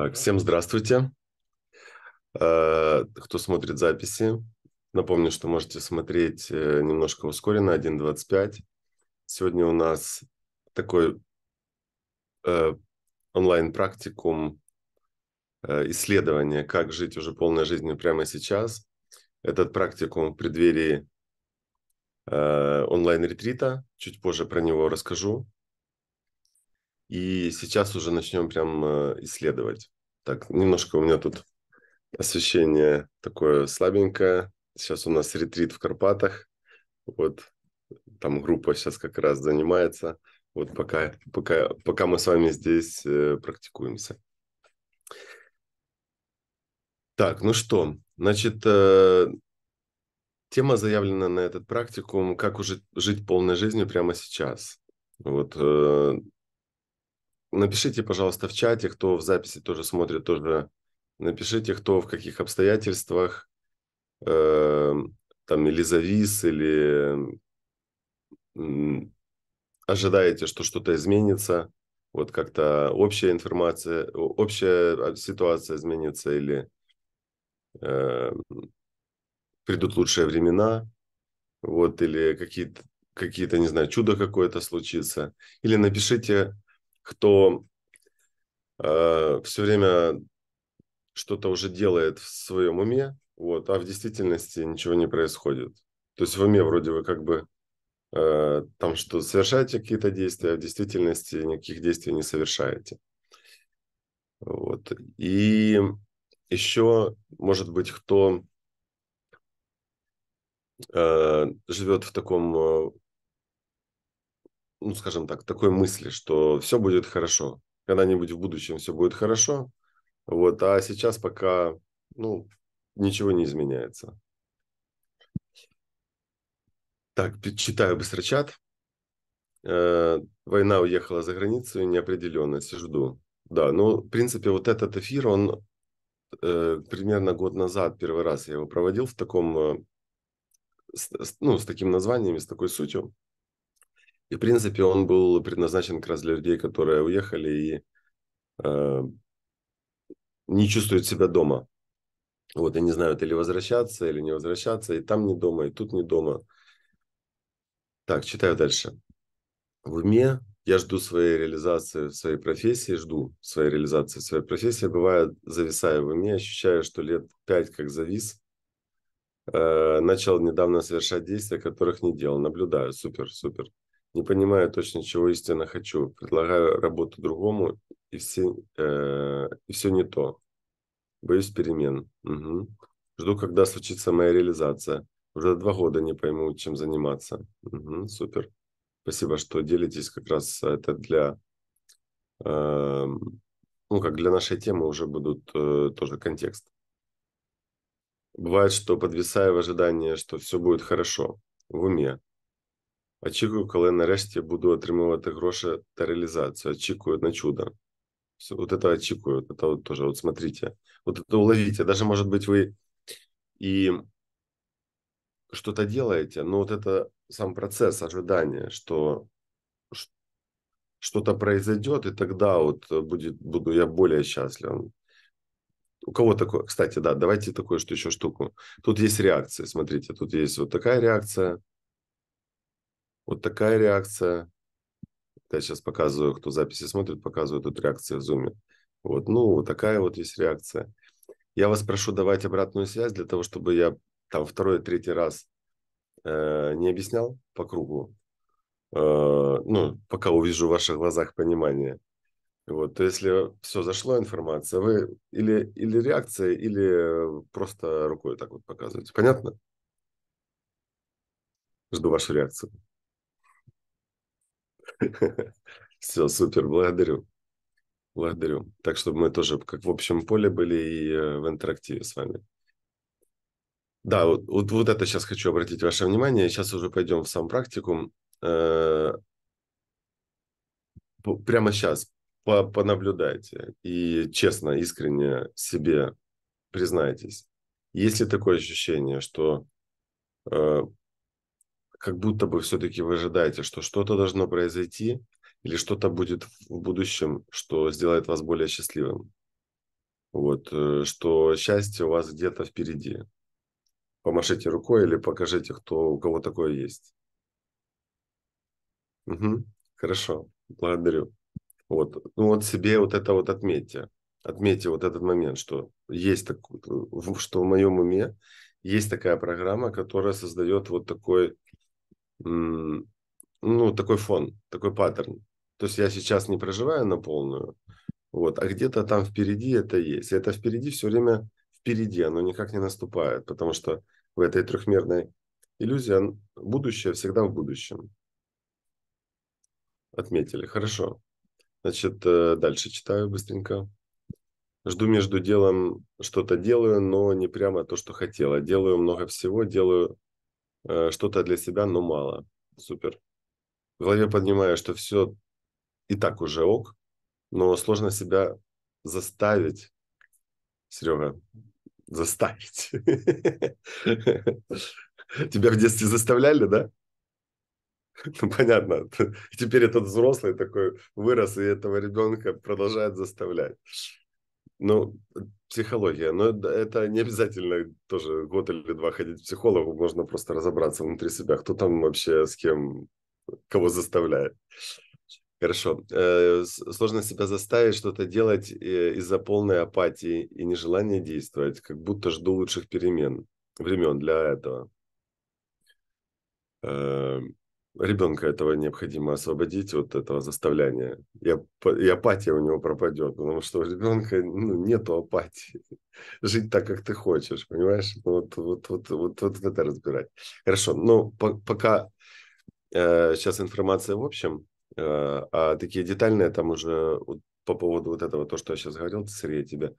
Так, всем здравствуйте. Э, кто смотрит записи, напомню, что можете смотреть э, немножко ускоренно, 1.25. Сегодня у нас такой э, онлайн-практикум исследования «Как жить уже полной жизнью прямо сейчас». Этот практикум в преддверии онлайн-ретрита. Чуть позже про него расскажу. И сейчас уже начнем прям исследовать. Так, немножко у меня тут освещение такое слабенькое. Сейчас у нас ретрит в Карпатах. Вот там группа сейчас как раз занимается. Вот пока, пока, пока мы с вами здесь э, практикуемся. Так, ну что, значит, э, тема заявлена на этот практикум «Как уже жить полной жизнью прямо сейчас». Вот э, Напишите, пожалуйста, в чате, кто в записи тоже смотрит, тоже напишите, кто в каких обстоятельствах, э, там или завис, или ожидаете, что что-то изменится, вот как-то общая информация, общая а, ситуация изменится или э, придут лучшие времена, вот, или какие-то, какие-то, не знаю, чудо какое-то случится. Или напишите, кто э, все время что-то уже делает в своем уме, вот, а в действительности ничего не происходит. То есть в уме вроде вы как бы э, там что совершаете какие-то действия, а в действительности никаких действий не совершаете. Вот. И еще, может быть, кто э, живет в таком э, ну, скажем так, такой мысли, что все будет хорошо. Когда-нибудь в будущем все будет хорошо. Вот, а сейчас пока, ну, ничего не изменяется. Так, читаю быстро чат. Э, война уехала за границу, неопределенность, жду. Да, ну, в принципе, вот этот эфир, он э, примерно год назад, первый раз я его проводил в таком, э, с, ну, с таким названием, с такой сутью. И, в принципе, он был предназначен как раз для людей, которые уехали и э, не чувствуют себя дома. Вот, и не знают, или возвращаться, или не возвращаться, и там не дома, и тут не дома. Так, читаю дальше. В уме я жду своей реализации в своей профессии, жду своей реализации в своей профессии. Бывает, зависаю в уме, ощущаю, что лет пять как завис. Э, начал недавно совершать действия, которых не делал. Наблюдаю, супер, супер не понимаю точно, чего истинно хочу, предлагаю работу другому, и все, э, и все не то. Боюсь перемен. Угу. Жду, когда случится моя реализация. Уже два года не пойму, чем заниматься. Угу, супер. Спасибо, что делитесь. Как раз это для... Э, ну, как для нашей темы уже будут э, тоже контекст. Бывает, что подвисая в ожидании, что все будет хорошо в уме, Очікую, коли нарешті буду отримувати гроші та реалізацію. Очікую на чудо. Вот это очікую, это вот тоже, вот смотрите. Вот это уловите. Даже, может быть, вы и что-то делаете, но ну, вот это сам процесс ожидания, что что-то произойдет, и тогда вот будет, буду я более счастлив. У кого такое? Кстати, да, давайте такую что еще штуку. Тут есть реакции, смотрите, тут есть вот такая реакция – вот такая реакция. Я сейчас показываю, кто записи смотрит, показываю тут реакции в зуме. Вот, ну, вот такая вот есть реакция. Я вас прошу давать обратную связь для того, чтобы я там второй, третий раз э, не объяснял по кругу. Э, ну, пока увижу в ваших глазах понимание. Вот, то если все, зашло информация, вы или, или реакция, или просто рукой так вот показываете. Понятно? Жду вашу реакцию. Все, супер, благодарю. Благодарю. Так, чтобы мы тоже как в общем поле были и э, в интерактиве с вами. Да, вот, вот, вот это сейчас хочу обратить ваше внимание. Сейчас уже пойдем в сам практику э, Прямо сейчас понаблюдайте и честно, искренне себе признайтесь. Есть ли такое ощущение, что э, как будто бы все-таки вы ожидаете, что что-то должно произойти или что-то будет в будущем, что сделает вас более счастливым. Вот, э, что счастье у вас где-то впереди. Помашите рукой или покажите, кто, у кого такое есть. Угу, хорошо, благодарю. Вот, ну вот себе вот это вот отметьте. Отметьте вот этот момент, что есть так, что в моем уме есть такая программа, которая создает вот такой ну, такой фон, такой паттерн. То есть я сейчас не проживаю на полную, вот, а где-то там впереди это есть. это впереди все время впереди, оно никак не наступает, потому что в этой трехмерной иллюзии будущее всегда в будущем. Отметили, хорошо. Значит, э, дальше читаю быстренько. Жду между делом, что-то делаю, но не прямо то, что хотела. Делаю много всего, делаю Э, что-то для себя, но мало. Супер. В голове понимаю, что все и так уже ок, но сложно себя заставить, Серега, заставить. Тебя в детстве заставляли, да? Ну, понятно. Теперь этот взрослый такой вырос, и этого ребенка продолжает заставлять. Ну, э, психология, но это не обязательно тоже год или два ходить к психологу, можно просто разобраться внутри себя, кто там вообще с кем, кого заставляет. Хорошо. Э, сложно себя заставить что-то делать э, из-за полной апатии и нежелания действовать, как будто жду лучших перемен, времен для этого. Эм, ребенка этого необходимо освободить от этого заставляния. И, и апатия у него пропадет, потому что у ребенка ну, нету апатии. Жить так, как ты хочешь, понимаешь? Вот, вот, вот, вот, вот это разбирать. Хорошо, ну, по пока э, сейчас информация в общем, э, а такие детальные там уже вот, по поводу вот этого, то, что я сейчас говорил, среди тебе.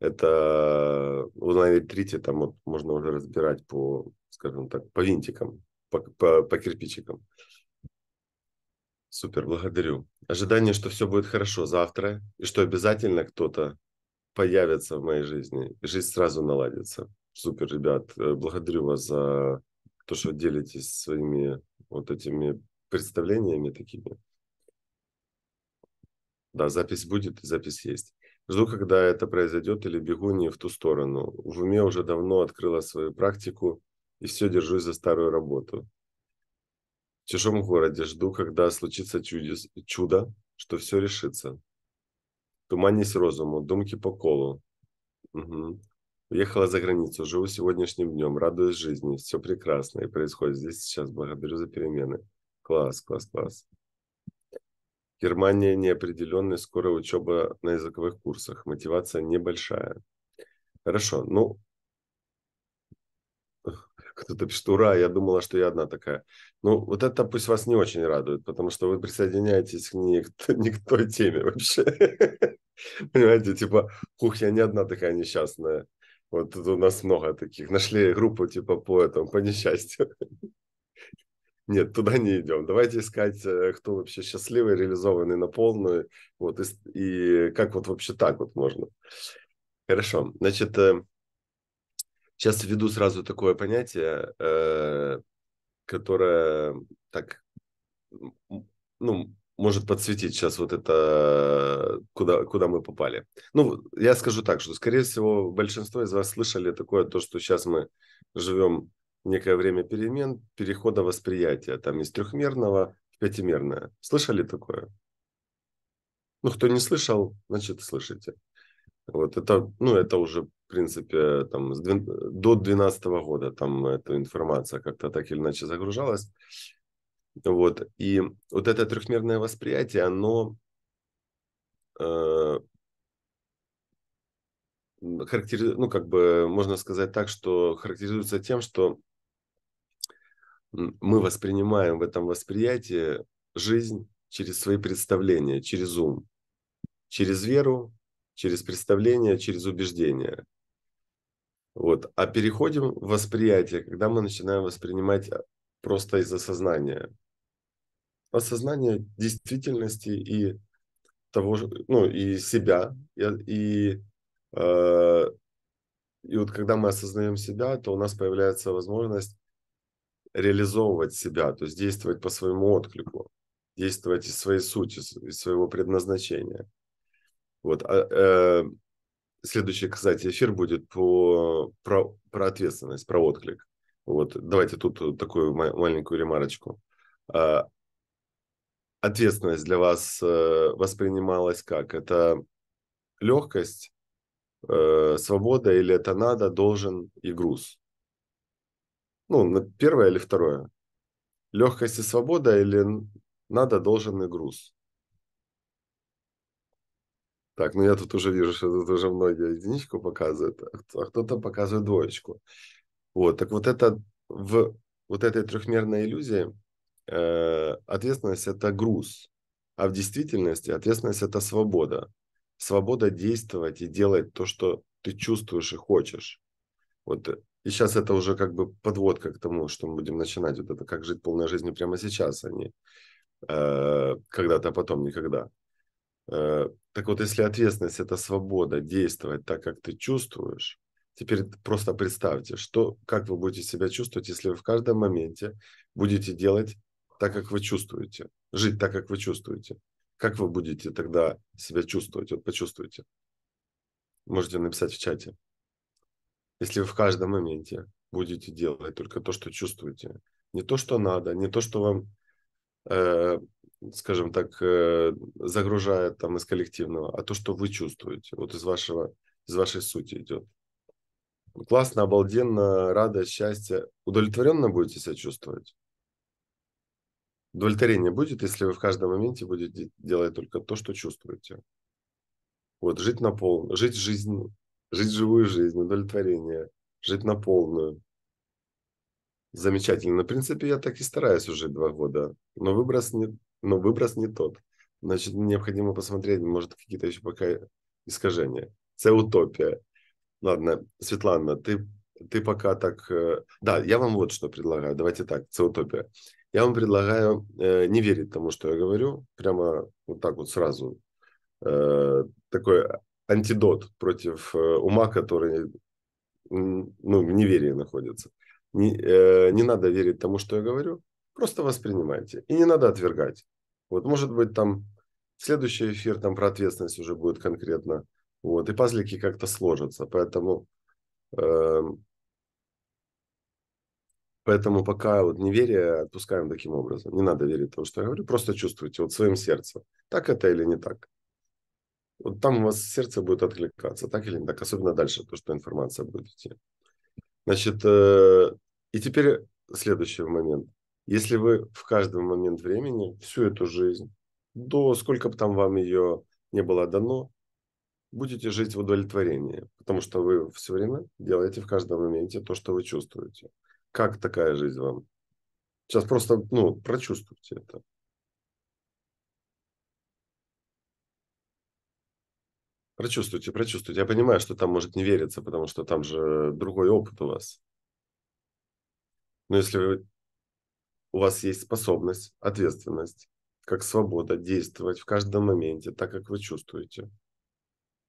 это онлайн-ретрите, там вот можно уже разбирать по, скажем так, по винтикам, по, по, по кирпичикам. Супер, благодарю. Ожидание, что все будет хорошо завтра, и что обязательно кто-то появится в моей жизни, и жизнь сразу наладится. Супер, ребят, э, благодарю вас за то, что делитесь своими вот этими представлениями такими. Да, запись будет, запись есть. Жду, когда это произойдет, или бегу не в ту сторону. В уме уже давно открыла свою практику и все держусь за старую работу. В чужом городе жду, когда случится чудес, чудо, что все решится. Туманись розуму, думки по колу. Угу. Уехала за границу, живу сегодняшним днем, радуюсь жизни, все прекрасно и происходит здесь сейчас. Благодарю за перемены. Класс, класс, класс. Германия неопределенная, скоро учеба на языковых курсах, мотивация небольшая. Хорошо, ну, кто-то пишет, ура, я думала, что я одна такая. Ну, вот это пусть вас не очень радует, потому что вы присоединяетесь не к, не к той теме вообще. Понимаете, типа, ух, я не одна такая несчастная. Вот тут у нас много таких. Нашли группу типа по этому, по несчастью. Нет, туда не идем. Давайте искать, э, кто вообще счастливый, реализованный на полную. Вот, и, и как вот вообще так вот можно. Хорошо. Значит, э, Сейчас введу сразу такое понятие, э, которое так, ну, может подсветить сейчас вот это, куда, куда мы попали. Ну, я скажу так, что, скорее всего, большинство из вас слышали такое, то, что сейчас мы живем некое время перемен, перехода восприятия, там, из трехмерного в пятимерное. Слышали такое? Ну, кто не слышал, значит, слышите. Вот это, ну, это уже принципе, там с 12, до 2012 года там эта информация как-то так или иначе загружалась. Вот. И вот это трехмерное восприятие, оно э, характеризует, ну, как бы можно сказать так, что характеризуется тем, что мы воспринимаем в этом восприятии жизнь через свои представления, через ум, через веру, через представления, через убеждения. Вот. А переходим в восприятие, когда мы начинаем воспринимать э, просто из осознания. Осознание действительности и того же, ну, и себя, и, и, э, и вот когда мы осознаем себя, то у нас появляется возможность реализовывать себя, то есть действовать по своему отклику, действовать из своей сути, из своего предназначения. Вот, а, э, Следующий, кстати, эфир будет по, про, про ответственность, про отклик. Вот, давайте тут э, такую маленькую ремарочку. А, ответственность для вас э, воспринималась как? Это легкость, э, свобода или это надо, должен и груз? Ну, первое или второе? Легкость и свобода или надо, должен и груз? Так, ну я тут уже вижу, что тут уже многие единичку показывают, а, а кто-то показывает двоечку. Вот, так вот это в вот этой трехмерной иллюзии э, ответственность – это груз, а в действительности ответственность – это свобода. Свобода действовать и делать то, что ты чувствуешь и хочешь. Вот э, и сейчас это уже как бы подводка к тому, что мы будем начинать. Вот это как жить полной жизнью прямо сейчас, а не э, когда-то а потом, никогда. Э, так вот, если ответственность – это свобода действовать так, как ты чувствуешь, теперь просто представьте, что, как вы будете себя чувствовать, если вы в каждом моменте будете делать так, как вы чувствуете, жить так, как вы чувствуете. Как вы будете тогда себя чувствовать? Вот почувствуйте. Можете написать в чате. Если вы в каждом моменте будете делать только то, что чувствуете, не то, что надо, не то, что вам э, скажем так, э, загружает там из коллективного, а то, что вы чувствуете, вот из вашего, из вашей сути идет. Классно, обалденно, радость, счастье. Удовлетворенно будете себя чувствовать? Удовлетворение будет, если вы в каждом моменте будете делать только то, что чувствуете. Вот, жить на полную, жить жизнь, жить живую жизнь, удовлетворение, жить на полную. Замечательно. В принципе, я так и стараюсь уже два года, но выброс не, но выброс не тот. Значит, необходимо посмотреть, может, какие-то еще пока искажения. Это утопия. Ладно, Светлана, ты, ты пока так... Э, да, я вам вот что предлагаю. Давайте так, Это утопия. Я вам предлагаю э, не верить тому, что я говорю, прямо вот так вот сразу. Э, такой антидот против э, ума, который ну, в неверии находится. Не, э, не надо верить тому, что я говорю. Просто воспринимайте. И не надо отвергать. Вот, может быть, там следующий эфир там про ответственность уже будет конкретно. Вот, и пазлики как-то сложатся. Поэтому, э, поэтому пока вот неверие отпускаем таким образом. Не надо верить в то, что я говорю. Просто чувствуйте вот своим сердцем. Так это или не так. Вот там у вас сердце будет откликаться, так или не так. Особенно дальше, то, что информация будет идти. Значит, э, и теперь следующий момент. Если вы в каждый момент времени, всю эту жизнь, до сколько бы там вам ее не было дано, будете жить в удовлетворении, потому что вы все время делаете в каждом моменте то, что вы чувствуете. Как такая жизнь вам? Сейчас просто, ну, прочувствуйте это. Прочувствуйте, прочувствуйте. Я понимаю, что там может не вериться, потому что там же другой опыт у вас. Но если вы у вас есть способность, ответственность, как свобода действовать в каждом моменте так, как вы чувствуете.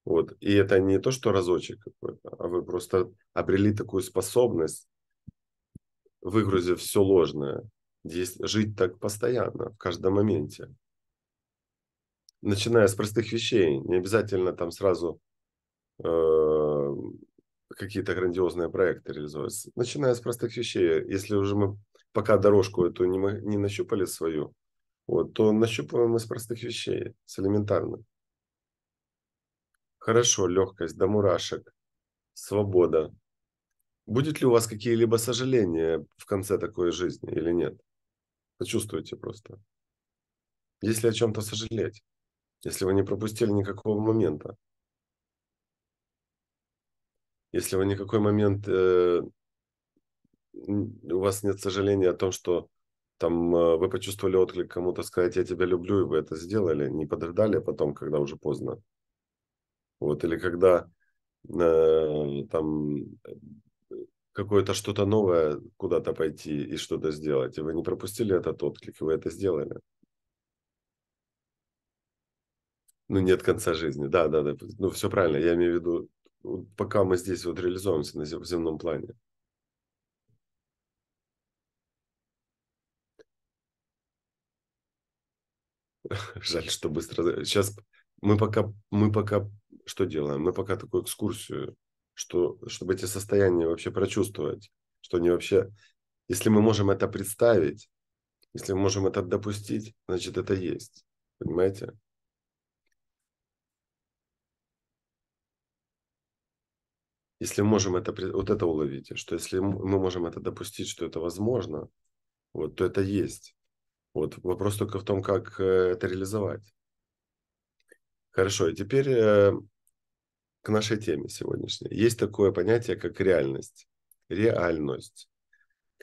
Вот. И это не то, что разочек какой-то, а вы просто обрели такую способность, выгрузив все ложное, здесь жить так постоянно, в каждом моменте. Начиная с простых вещей, не обязательно там сразу э, какие-то грандиозные проекты реализовывать. Начиная с простых вещей, если уже мы пока дорожку эту не, не нащупали свою, вот, то нащупываем из простых вещей, с элементарных. Хорошо, легкость до мурашек, свобода. Будет ли у вас какие-либо сожаления в конце такой жизни или нет? Почувствуйте просто. Если о чем-то сожалеть, если вы не пропустили никакого момента, если вы никакой момент э, у вас нет сожаления о том, что там э, вы почувствовали отклик кому-то сказать «я тебя люблю», и вы это сделали, не подождали потом, когда уже поздно. Вот, или когда э, там э, какое-то что-то новое куда-то пойти и что-то сделать, и вы не пропустили этот отклик, и вы это сделали. Ну, нет конца жизни, да, да, да. Ну, все правильно, я имею в виду, пока мы здесь вот реализуемся на земном плане. Жаль, что быстро. Сейчас мы пока, мы пока что делаем? Мы пока такую экскурсию, что, чтобы эти состояния вообще прочувствовать, что они вообще... Если мы можем это представить, если мы можем это допустить, значит, это есть. Понимаете? Если мы можем это, вот это уловите, что если мы можем это допустить, что это возможно, вот, то это есть. Вот вопрос только в том, как э, это реализовать. Хорошо, и теперь э, к нашей теме сегодняшней. Есть такое понятие, как реальность. Реальность.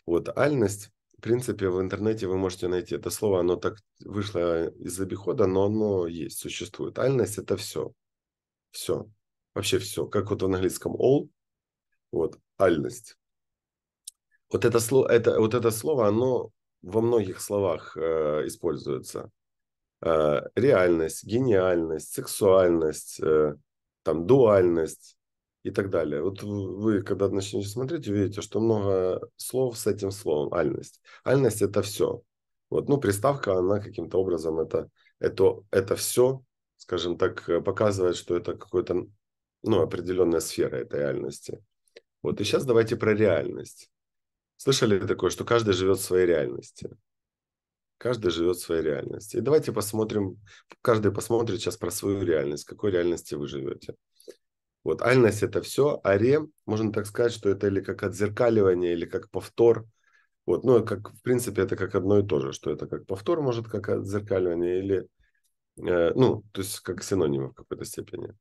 Вот, альность, в принципе, в интернете вы можете найти это слово, оно так вышло из обихода, но оно есть, существует. Альность – это все. Все. Вообще все. Как вот в английском all, вот, альность. Вот это, слово, это, вот это слово, оно во многих словах э, используется. Э, реальность, гениальность, сексуальность, э, там, дуальность и так далее. Вот вы, когда начнете смотреть, увидите, что много слов с этим словом «альность». «Альность» — это все. Вот, ну, приставка, она каким-то образом это, это, это все, скажем так, э, показывает, что это какой-то, ну, определенная сфера этой реальности. Вот, и сейчас давайте про реальность. Слышали такое, что каждый живет в своей реальности? Каждый живет в своей реальности. И давайте посмотрим, каждый посмотрит сейчас про свою реальность, в какой реальности вы живете. Вот альность – это все, а ре, можно так сказать, что это или как отзеркаливание, или как повтор. Вот, ну, как, в принципе, это как одно и то же, что это как повтор, может, как отзеркаливание, или, э, ну, то есть как синонимы в какой-то степени.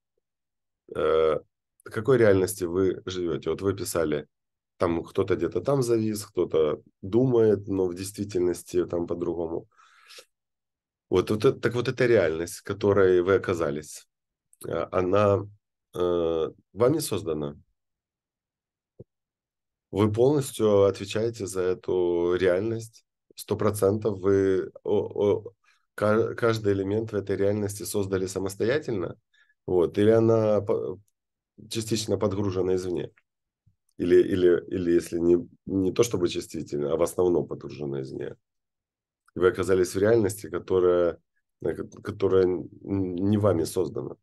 Э, какой реальности вы живете? Вот вы писали там кто-то где-то там завис, кто-то думает, но в действительности там по-другому. Вот, вот это, так вот эта реальность, в которой вы оказались, э, она э, вами создана. Вы полностью отвечаете за эту реальность. Сто процентов вы о, о, каждый элемент в этой реальности создали самостоятельно. Вот, или она частично подгружена извне. Или, или, или если не, не то чтобы чувствительны, а в основном подгружены из нее. вы оказались в реальности, которая, которая не вами создана.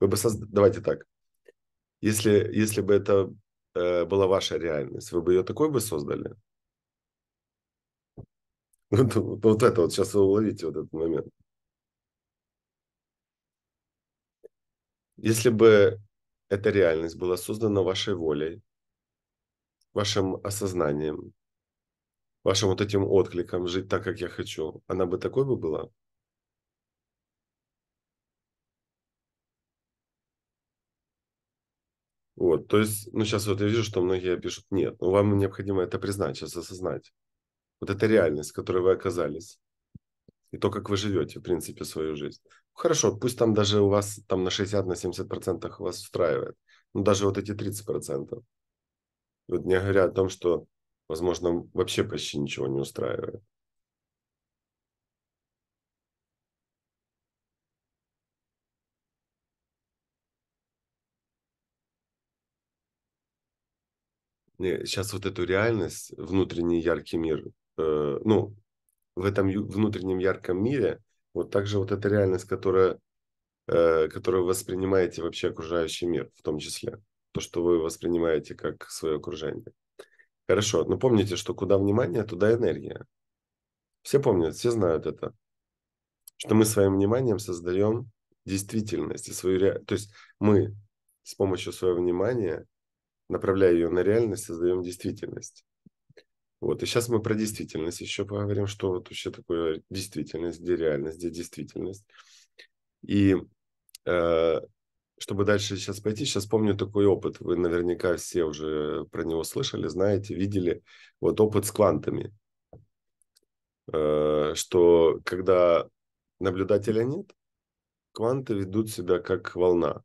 Вы бы созд... Давайте так. Если, если бы это э, была ваша реальность, вы бы ее такой бы создали? Вот, вот, вот это вот, сейчас вы уловите вот этот момент. Если бы эта реальность была создана вашей волей, вашим осознанием, вашим вот этим откликом жить так, как я хочу, она бы такой бы была? Вот, то есть, ну сейчас вот я вижу, что многие пишут, нет, ну, вам необходимо это признать, сейчас осознать. Вот это реальность, в которой вы оказались. И то, как вы живете, в принципе, свою жизнь. Хорошо, пусть там даже у вас там на 60-70% на вас устраивает. Но даже вот эти 30%. Вот не говоря о том, что, возможно, вообще почти ничего не устраивает. сейчас вот эту реальность, внутренний яркий мир, э, ну, в этом внутреннем ярком мире, вот также вот эта реальность, которая, э, которую воспринимаете вообще окружающий мир в том числе то, что вы воспринимаете как свое окружение. Хорошо, но помните, что куда внимание, туда энергия. Все помнят, все знают это, что мы своим вниманием создаем действительность и свою реальность. То есть мы с помощью своего внимания, направляя ее на реальность, создаем действительность. Вот, и сейчас мы про действительность еще поговорим, что вот вообще такое действительность, где реальность, где действительность. И э, чтобы дальше сейчас пойти, сейчас помню такой опыт. Вы наверняка все уже про него слышали, знаете, видели. Вот опыт с квантами. Э, что когда наблюдателя нет, кванты ведут себя как волна.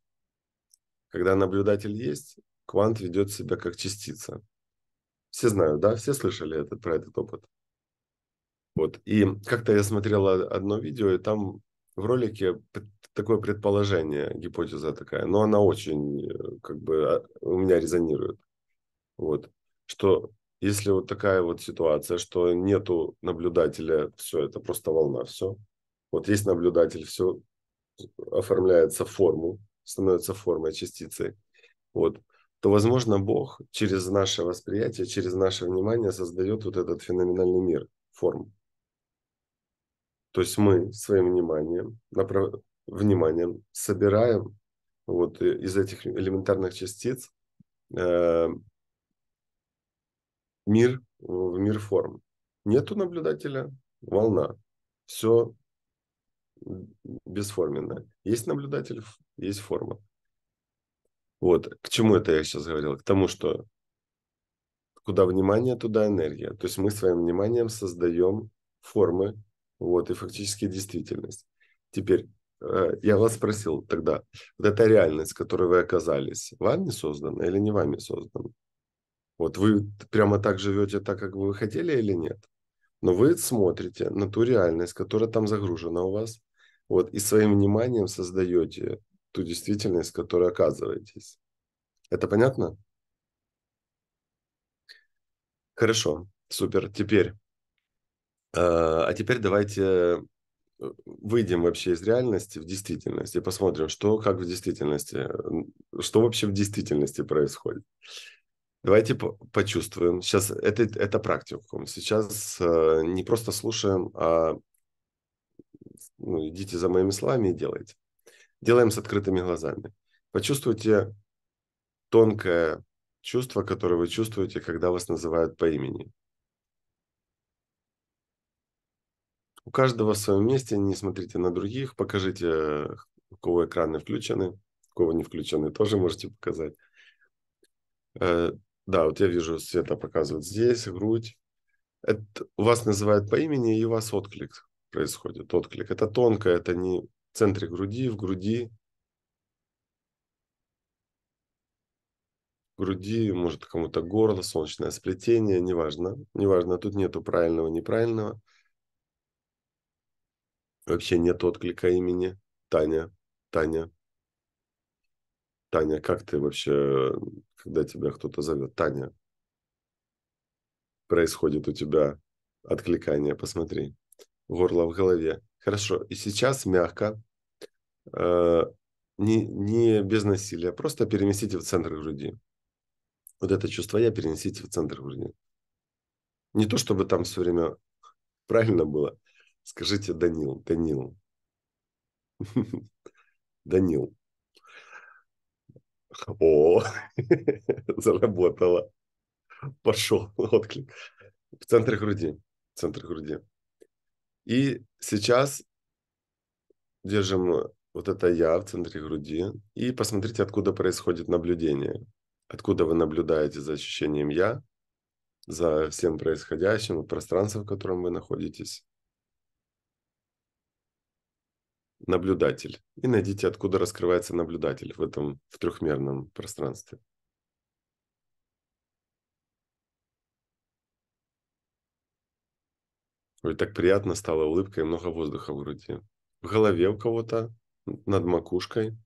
Когда наблюдатель есть, квант ведет себя как частица. Все знают, да? Все слышали этот, про этот опыт? Вот. И как-то я смотрел одно видео, и там в ролике такое предположение, гипотеза такая, но она очень, э, как бы, а, у меня резонирует. Вот, что если вот такая вот ситуация, что нету наблюдателя, все, это просто волна, все. Вот есть наблюдатель, все оформляется в форму, становится формой, частицей. Вот то, возможно, Бог через наше восприятие, через наше внимание создает вот этот феноменальный мир форму. То есть мы своим вниманием, направ... вниманием собираем вот э, из этих элементарных частиц э, мир в мир форм. Нету наблюдателя, волна. Все бесформенно. Есть наблюдатель, есть форма. Вот. К чему это я сейчас говорил? К тому, что куда внимание, туда энергия. То есть мы своим вниманием создаем формы вот, и фактически действительность. Теперь, э, я вас спросил тогда, вот эта реальность, в которой вы оказались, вами создана или не вами создана? Вот вы прямо так живете, так, как вы хотели или нет? Но вы смотрите на ту реальность, которая там загружена у вас, вот, и своим вниманием создаете ту действительность, в которой оказываетесь. Это понятно? Хорошо, супер. Теперь а, а теперь давайте э, выйдем вообще из реальности в действительность и посмотрим, что как в действительности, э, что вообще в действительности происходит. Давайте почувствуем. Сейчас это, это практикум. Сейчас э, не просто слушаем, а ну, идите за моими словами и делайте. Делаем с открытыми глазами. Почувствуйте тонкое чувство, которое вы чувствуете, когда вас называют по имени. У каждого в своем месте, не смотрите на других, покажите, у кого экраны включены, у кого не включены, тоже можете показать. Э, да, вот я вижу, Света показывает здесь, грудь. Это, вас называют по имени, и у вас отклик происходит, отклик. Это тонко, это не в центре груди, в груди. груди, может, кому-то горло, солнечное сплетение, неважно. Неважно, тут нету правильного, неправильного. Вообще нет отклика имени. Таня, Таня. Таня, как ты вообще, когда тебя кто-то зовет? Таня, происходит у тебя откликание, посмотри. Горло в голове. Хорошо, и сейчас мягко, э, не, не без насилия, просто переместите в центр груди. Вот это чувство «я» перенесите в центр груди. Не то, чтобы там все время правильно было, Скажите Данил, Данил. Данил. О, заработало. Пошел отклик. В центре груди. В центре груди. И сейчас держим вот это я в центре груди. И посмотрите, откуда происходит наблюдение. Откуда вы наблюдаете за ощущением я, за всем происходящим, пространство, в котором вы находитесь. наблюдатель. И найдите, откуда раскрывается наблюдатель в этом в трехмерном пространстве. Ой, так приятно стало улыбкой, много воздуха в груди. В голове у кого-то, над макушкой.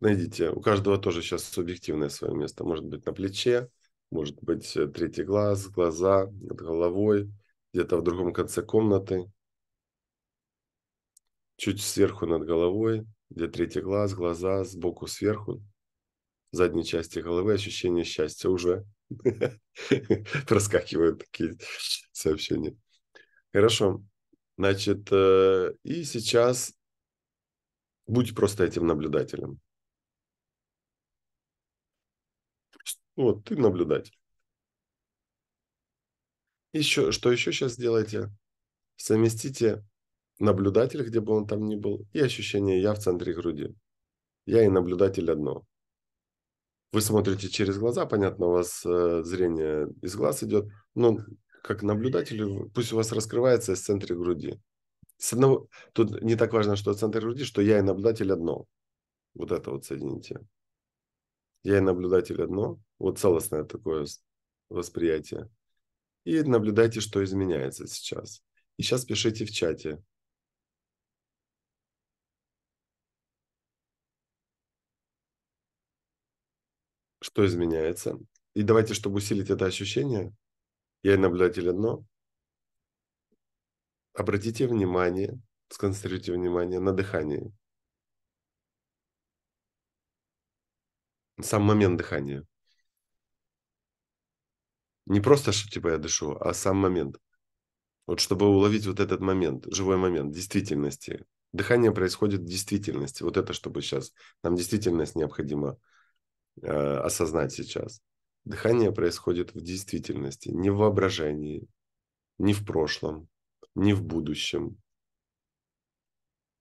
Найдите. У каждого тоже сейчас субъективное свое место. Может быть, на плече, может быть, э, третий глаз, глаза, над головой, где-то в другом конце комнаты чуть сверху над головой, где третий глаз, глаза сбоку сверху, в задней части головы ощущение счастья уже проскакивают такие сообщения. Хорошо. Значит, э, и сейчас будь просто этим наблюдателем. Вот, ты наблюдатель. Еще, что еще сейчас делаете? Совместите наблюдатель, где бы он там ни был, и ощущение «я» в центре груди. Я и наблюдатель одно. Вы смотрите через глаза, понятно, у вас э, зрение из глаз идет, но как наблюдатель, пусть у вас раскрывается из центра груди. С одного, тут не так важно, что центр груди, что я и наблюдатель одно. Вот это вот соедините. Я и наблюдатель одно, вот целостное такое восприятие. И наблюдайте, что изменяется сейчас. И сейчас пишите в чате, что изменяется. И давайте, чтобы усилить это ощущение, я и наблюдатель одно, обратите внимание, сконцентрируйте внимание на дыхании. Сам момент дыхания. Не просто, что типа я дышу, а сам момент. Вот чтобы уловить вот этот момент, живой момент действительности. Дыхание происходит в действительности. Вот это, чтобы сейчас. Нам действительность необходима. Э, осознать сейчас. Дыхание происходит в действительности, не в воображении, не в прошлом, не в будущем,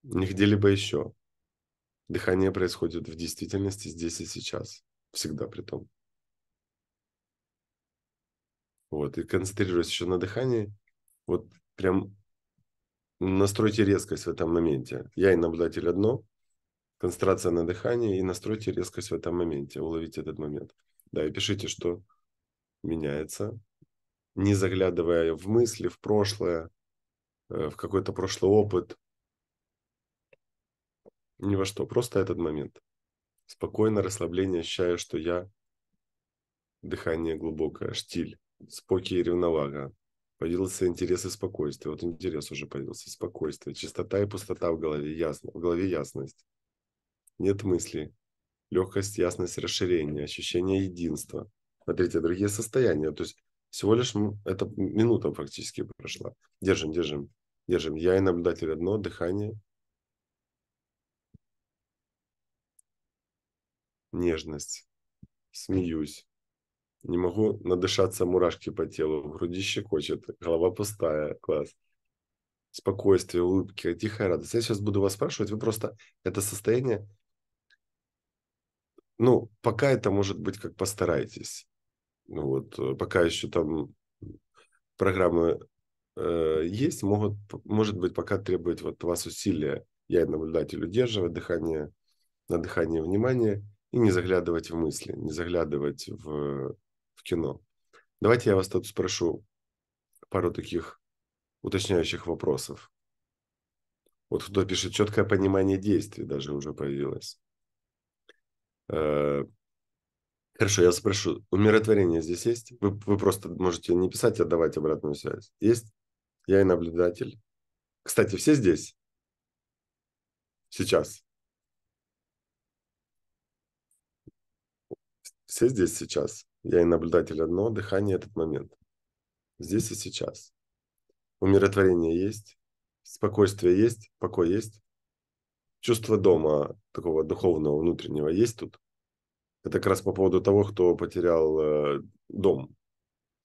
не где-либо еще. Дыхание происходит в действительности здесь и сейчас, всегда при том. Вот, и концентрируясь еще на дыхании, вот прям настройте резкость в этом моменте. Я и наблюдатель одно, концентрация на дыхании и настройте резкость в этом моменте, уловите этот момент. Да, и пишите, что меняется, не заглядывая в мысли, в прошлое, э, в какой-то прошлый опыт, ни во что, просто этот момент. Спокойно расслабление, ощущая, что я дыхание глубокое, штиль, споки и ревновага. Появился интерес и спокойствие. Вот интерес уже появился, спокойствие, чистота и пустота в голове, ясно, в голове ясность нет мысли легкость, ясность, расширение, ощущение единства. Смотрите, другие состояния. То есть всего лишь эта минута фактически прошла. Держим, держим, держим. Я и наблюдатель одно, дыхание. Нежность. Смеюсь. Не могу надышаться мурашки по телу. В груди щекочет, голова пустая. Класс. Спокойствие, улыбки, тихая радость. Я сейчас буду вас спрашивать, вы просто это состояние ну, пока это может быть как постарайтесь. Ну вот, э, пока еще там программы э, есть, могут, может быть, пока требует вот вас усилия. Я и наблюдатель удерживать дыхание, на дыхание внимание и не заглядывать в мысли, не заглядывать в, в кино. Давайте я вас тут спрошу пару таких уточняющих вопросов. Вот кто пишет, четкое понимание действий даже уже появилось. Э, хорошо, я спрошу, умиротворение здесь есть? Вы, вы просто можете не писать, а давать обратную связь. Есть? Я и наблюдатель. Кстати, все здесь? Сейчас. Все здесь сейчас. Я и наблюдатель одно, дыхание этот момент. Здесь и сейчас. Умиротворение есть, спокойствие есть, покой есть. Чувство дома такого духовного, внутреннего есть тут? Это как раз по поводу того, кто потерял э, дом.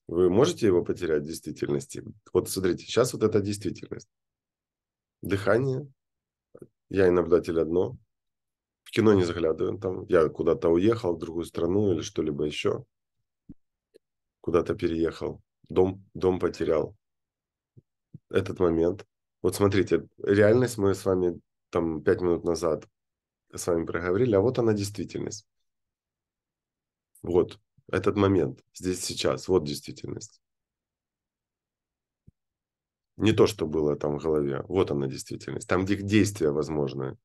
Вы можете его потерять в действительности? Вот смотрите, сейчас вот это действительность. Дыхание, я и наблюдатель одно. В кино не заглядываю, там я куда-то уехал, в другую страну или что-либо еще. Куда-то переехал, дом, дом потерял. Этот момент. Вот смотрите, реальность мы с вами там пять минут назад с вами проговорили, а вот она действительность. Вот этот момент, здесь сейчас, вот действительность. Не то, что было там в голове, вот она действительность. Там, где действия возможны,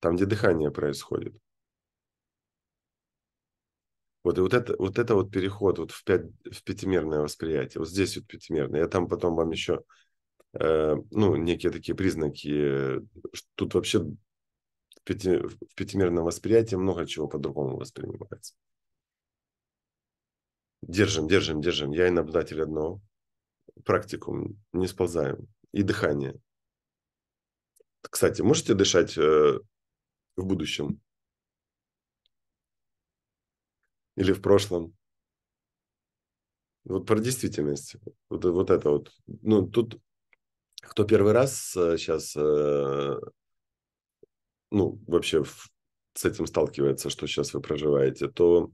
там, где дыхание происходит. Вот, и вот это вот, это вот переход вот в, пять, в пятимерное восприятие, вот здесь вот пятимерное. Я там потом вам еще, э, ну, некие такие признаки. Э, тут вообще в, пяти, в пятимерном восприятии много чего по-другому воспринимается. Держим, держим, держим. Я и наблюдатель одно. Практикум. Не сползаем. И дыхание. Кстати, можете дышать э, в будущем? Или в прошлом? Вот про действительность. Вот, вот это вот. Ну, тут кто первый раз сейчас, э, э, ну, вообще с этим сталкивается, что сейчас вы проживаете, то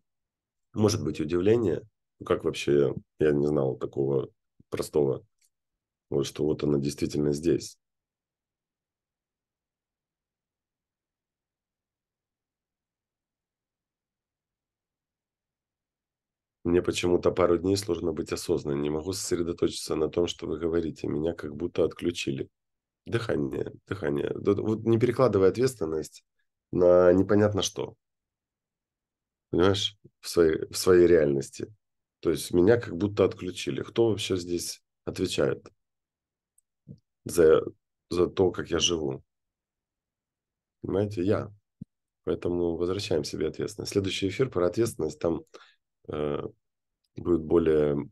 может быть удивление, как вообще, я не знал такого простого, вот что вот она действительно здесь. Мне почему-то пару дней сложно быть осознанным. Не могу сосредоточиться на том, что вы говорите. Меня как будто отключили. Дыхание, дыхание. Вот не перекладывая ответственность на непонятно что. Понимаешь? В своей, в своей реальности. То есть меня как будто отключили. Кто вообще здесь отвечает за, за то, как я живу? Понимаете, я. Поэтому возвращаем себе ответственность. Следующий эфир про ответственность. Там э, будет более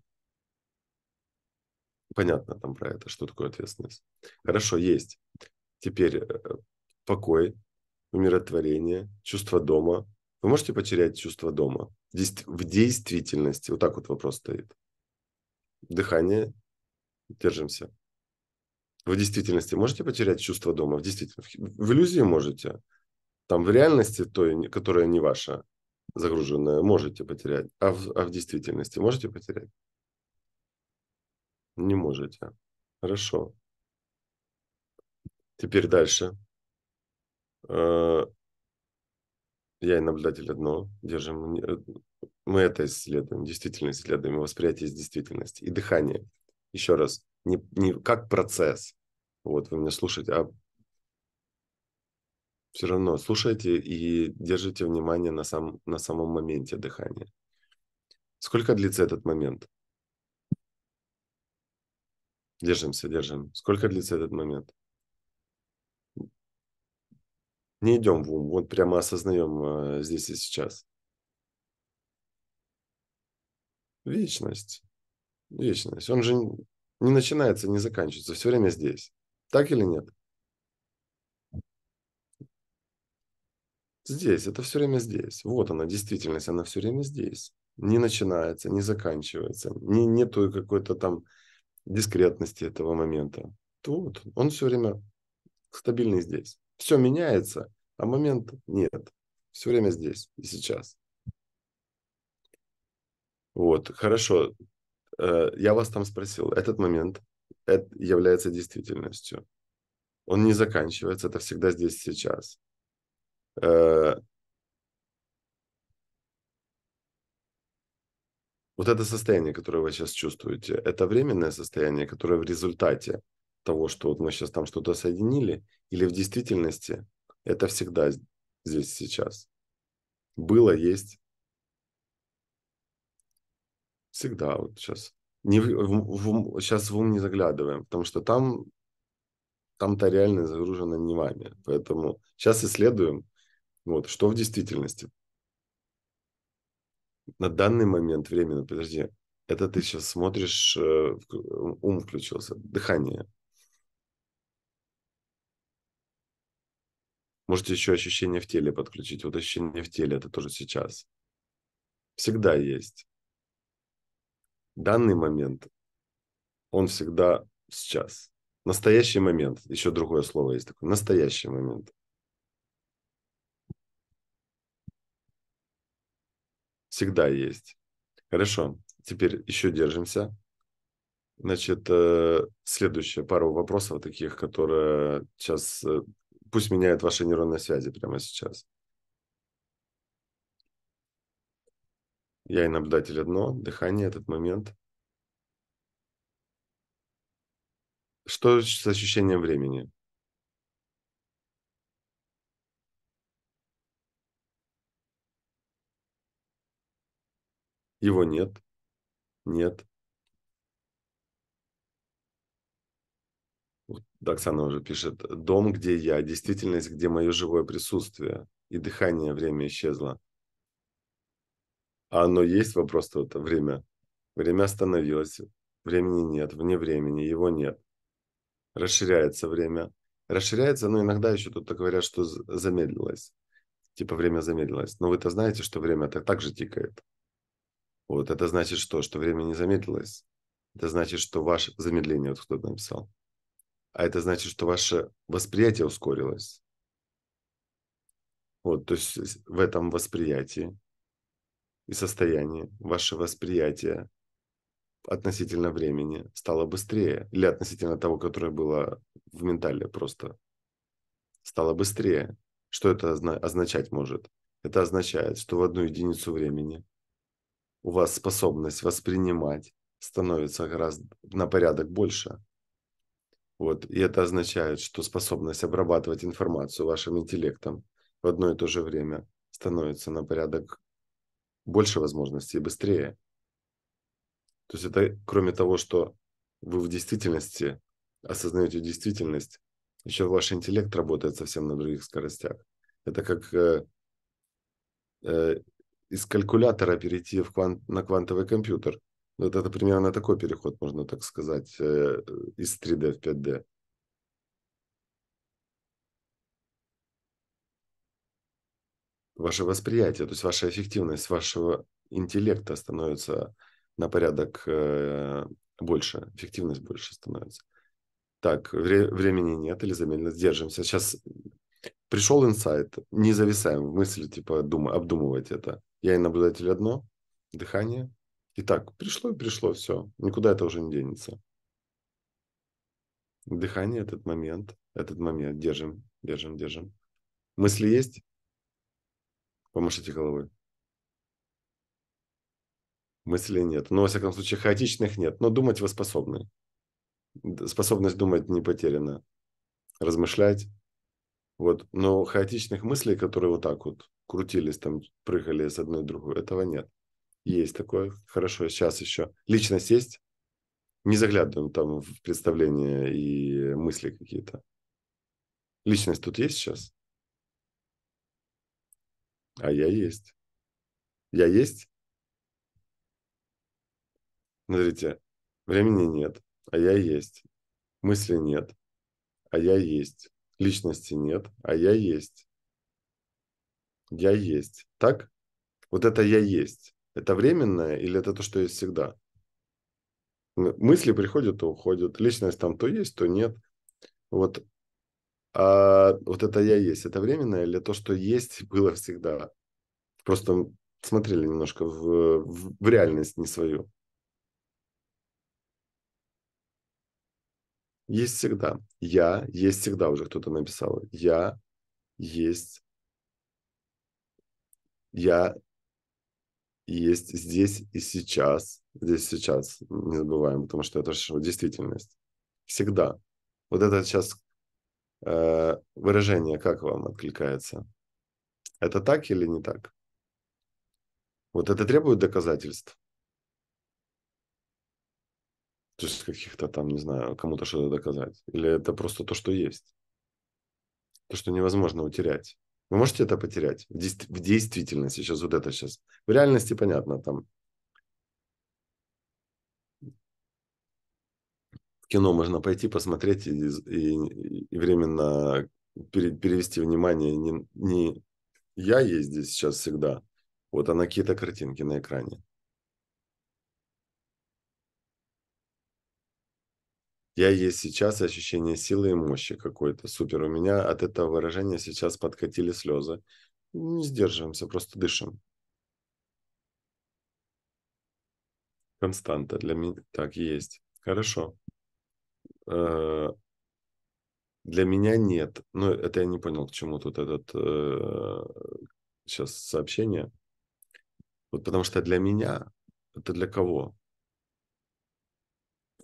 понятно там про это, что такое ответственность. Хорошо, есть. Теперь э, покой, умиротворение, чувство дома, вы можете потерять чувство дома? В действительности. Вот так вот вопрос стоит. Дыхание. Держимся. в действительности можете потерять чувство дома? В действительности. В иллюзии можете. Там в реальности, той, которая не ваша, загруженная, можете потерять. А в, а в действительности можете потерять? Не можете. Хорошо. Теперь дальше. Э, я и наблюдатель одно держим. Э, мы это исследуем, действительно исследуем, восприятие из действительности. И дыхание, еще раз, не, не как процесс, вот вы меня слушаете, а все равно слушайте и держите внимание на, сам, на самом моменте дыхания. Сколько длится этот момент? Держимся, держим. Сколько длится этот момент? Не идем в ум, вот прямо осознаем э, здесь и сейчас. Вечность. Вечность. Он же не начинается, не заканчивается. Все время здесь. Так или нет? Здесь, это все время здесь. Вот она, действительность, она все время здесь. Не начинается, не заканчивается. Не, нету какой-то там дискретности этого момента. Тут он все время стабильный здесь все меняется, а момент нет. Все время здесь и сейчас. Вот, хорошо. Э, я вас там спросил, этот момент это является действительностью. Он не заканчивается, это всегда здесь и сейчас. Э, вот это состояние, которое вы сейчас чувствуете, это временное состояние, которое в результате того, что вот мы сейчас там что-то соединили, или в действительности это всегда здесь сейчас. Было, есть. Всегда вот сейчас. Не в, в, в, сейчас в ум не заглядываем, потому что там там-то реально загружено внимание. Поэтому сейчас исследуем, вот, что в действительности. На данный момент времени, подожди, это ты сейчас смотришь, э, ум включился, дыхание. Можете еще ощущение в теле подключить. Вот ощущение в теле это тоже сейчас. Всегда есть. Данный момент, он всегда сейчас. Настоящий момент. Еще другое слово есть такое. Настоящий момент. Всегда есть. Хорошо. Теперь еще держимся. Значит, э, следующая пара вопросов таких, которые сейчас э, пусть меняют ваши нейронные связи прямо сейчас. Я и наблюдатель одно, дыхание, этот момент. Что с ощущением времени? Его нет. Нет. Оксана уже пишет. Дом, где я, действительность, где мое живое присутствие и дыхание время исчезло. А оно есть вопрос вот время. Время остановилось, времени нет, вне времени, его нет. Расширяется время. Расширяется, но иногда еще тут говорят, что замедлилось. Типа время замедлилось. Но вы-то знаете, что время так, так же тикает. Вот это значит что? Что время не замедлилось. Это значит, что ваше замедление, вот кто-то написал, а это значит, что ваше восприятие ускорилось. Вот, то есть в этом восприятии и состоянии ваше восприятие относительно времени стало быстрее, или относительно того, которое было в ментале просто, стало быстрее. Что это означать может? Это означает, что в одну единицу времени у вас способность воспринимать становится гораздо на порядок больше. Вот, и это означает, что способность обрабатывать информацию вашим интеллектом в одно и то же время становится на порядок больше возможностей и быстрее. То есть это, кроме того, что вы в действительности осознаете действительность, еще ваш интеллект работает совсем на других скоростях. Это как э, э, из калькулятора перейти в квант, на квантовый компьютер. Вот это примерно такой переход, можно так сказать, э, из 3D в 5D. Ваше восприятие, то есть ваша эффективность вашего интеллекта становится на порядок э, больше, эффективность больше становится. Так, вре- времени нет или замедленно сдержимся. Сейчас пришел инсайт, не зависаем в мысли, типа, дум- обдумывать это. Я и наблюдатель одно, дыхание – и так, пришло и пришло, все. Никуда это уже не денется. Дыхание, этот момент, этот момент. Держим, держим, держим. Мысли есть? Помашите головой. Мысли нет. Но, ну, во всяком случае, хаотичных нет. Но думать вы способны. Способность думать не потеряна. Размышлять. Вот. Но хаотичных мыслей, которые вот так вот крутились, там прыгали с одной в другую, этого нет. Есть такое. Хорошо. Сейчас еще. Личность есть? Не заглядываем там в представления и мысли какие-то. Личность тут есть сейчас? А я есть. Я есть? Смотрите, времени нет, а я есть. Мысли нет, а я есть. Личности нет, а я есть. Я есть. Так? Вот это я есть это временное или это то, что есть всегда? Мысли приходят и уходят. Личность там то есть, то нет. Вот. А вот это я есть. Это временное или то, что есть, было всегда? Просто смотрели немножко в, в, в реальность не свою. Есть всегда. Я есть всегда уже кто-то написал. Я есть. Я есть здесь и сейчас. Здесь сейчас не забываем, потому что это же действительность. Всегда. Вот это сейчас э, выражение, как вам откликается? Это так или не так? Вот это требует доказательств. То есть каких-то там, не знаю, кому-то что-то доказать. Или это просто то, что есть. То, что невозможно утерять. Вы можете это потерять в, действ- в действительности сейчас, вот это сейчас. В реальности понятно, там в кино можно пойти посмотреть и, и, и временно пере- перевести внимание не, не я есть здесь сейчас всегда, вот, а на какие-то картинки на экране. я есть сейчас ощущение силы и мощи какой-то. Супер. У меня от этого выражения сейчас подкатили слезы. Не сдерживаемся, просто дышим. Константа для меня так есть. Хорошо. Э, для меня нет. Ну, это я не понял, к чему тут этот сейчас э, сообщение. Вот потому что для меня это для кого?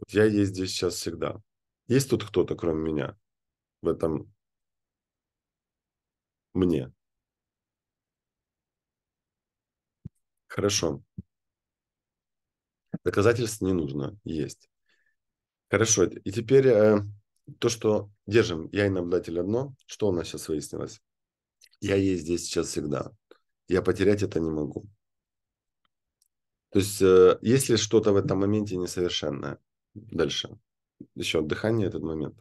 Я есть здесь сейчас всегда. Есть тут кто-то, кроме меня, в этом мне? Хорошо. Доказательств не нужно, есть. Хорошо, и теперь э, то, что держим я и наблюдатель одно, что у нас сейчас выяснилось? Я есть здесь сейчас всегда. Я потерять это не могу. То есть, э, если что-то в этом моменте несовершенное, Дальше. Еще дыхание этот момент.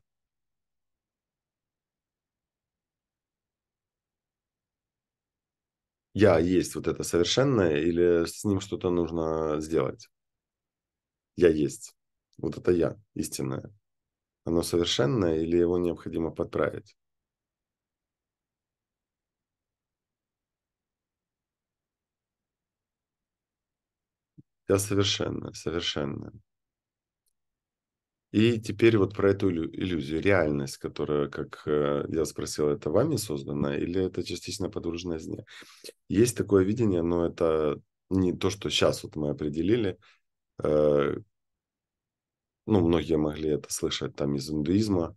Я есть вот это совершенное, или с ним что-то нужно сделать? Я есть. Вот это я, истинное. Оно совершенное, или его необходимо подправить? Я совершенная, совершенная. И теперь вот про эту иллюзию, реальность, которая, как э, я спросил, это вами создана или это частично подвержена сне? Есть такое видение, но это не то, что сейчас вот мы определили. Э, ну, многие могли это слышать там из индуизма,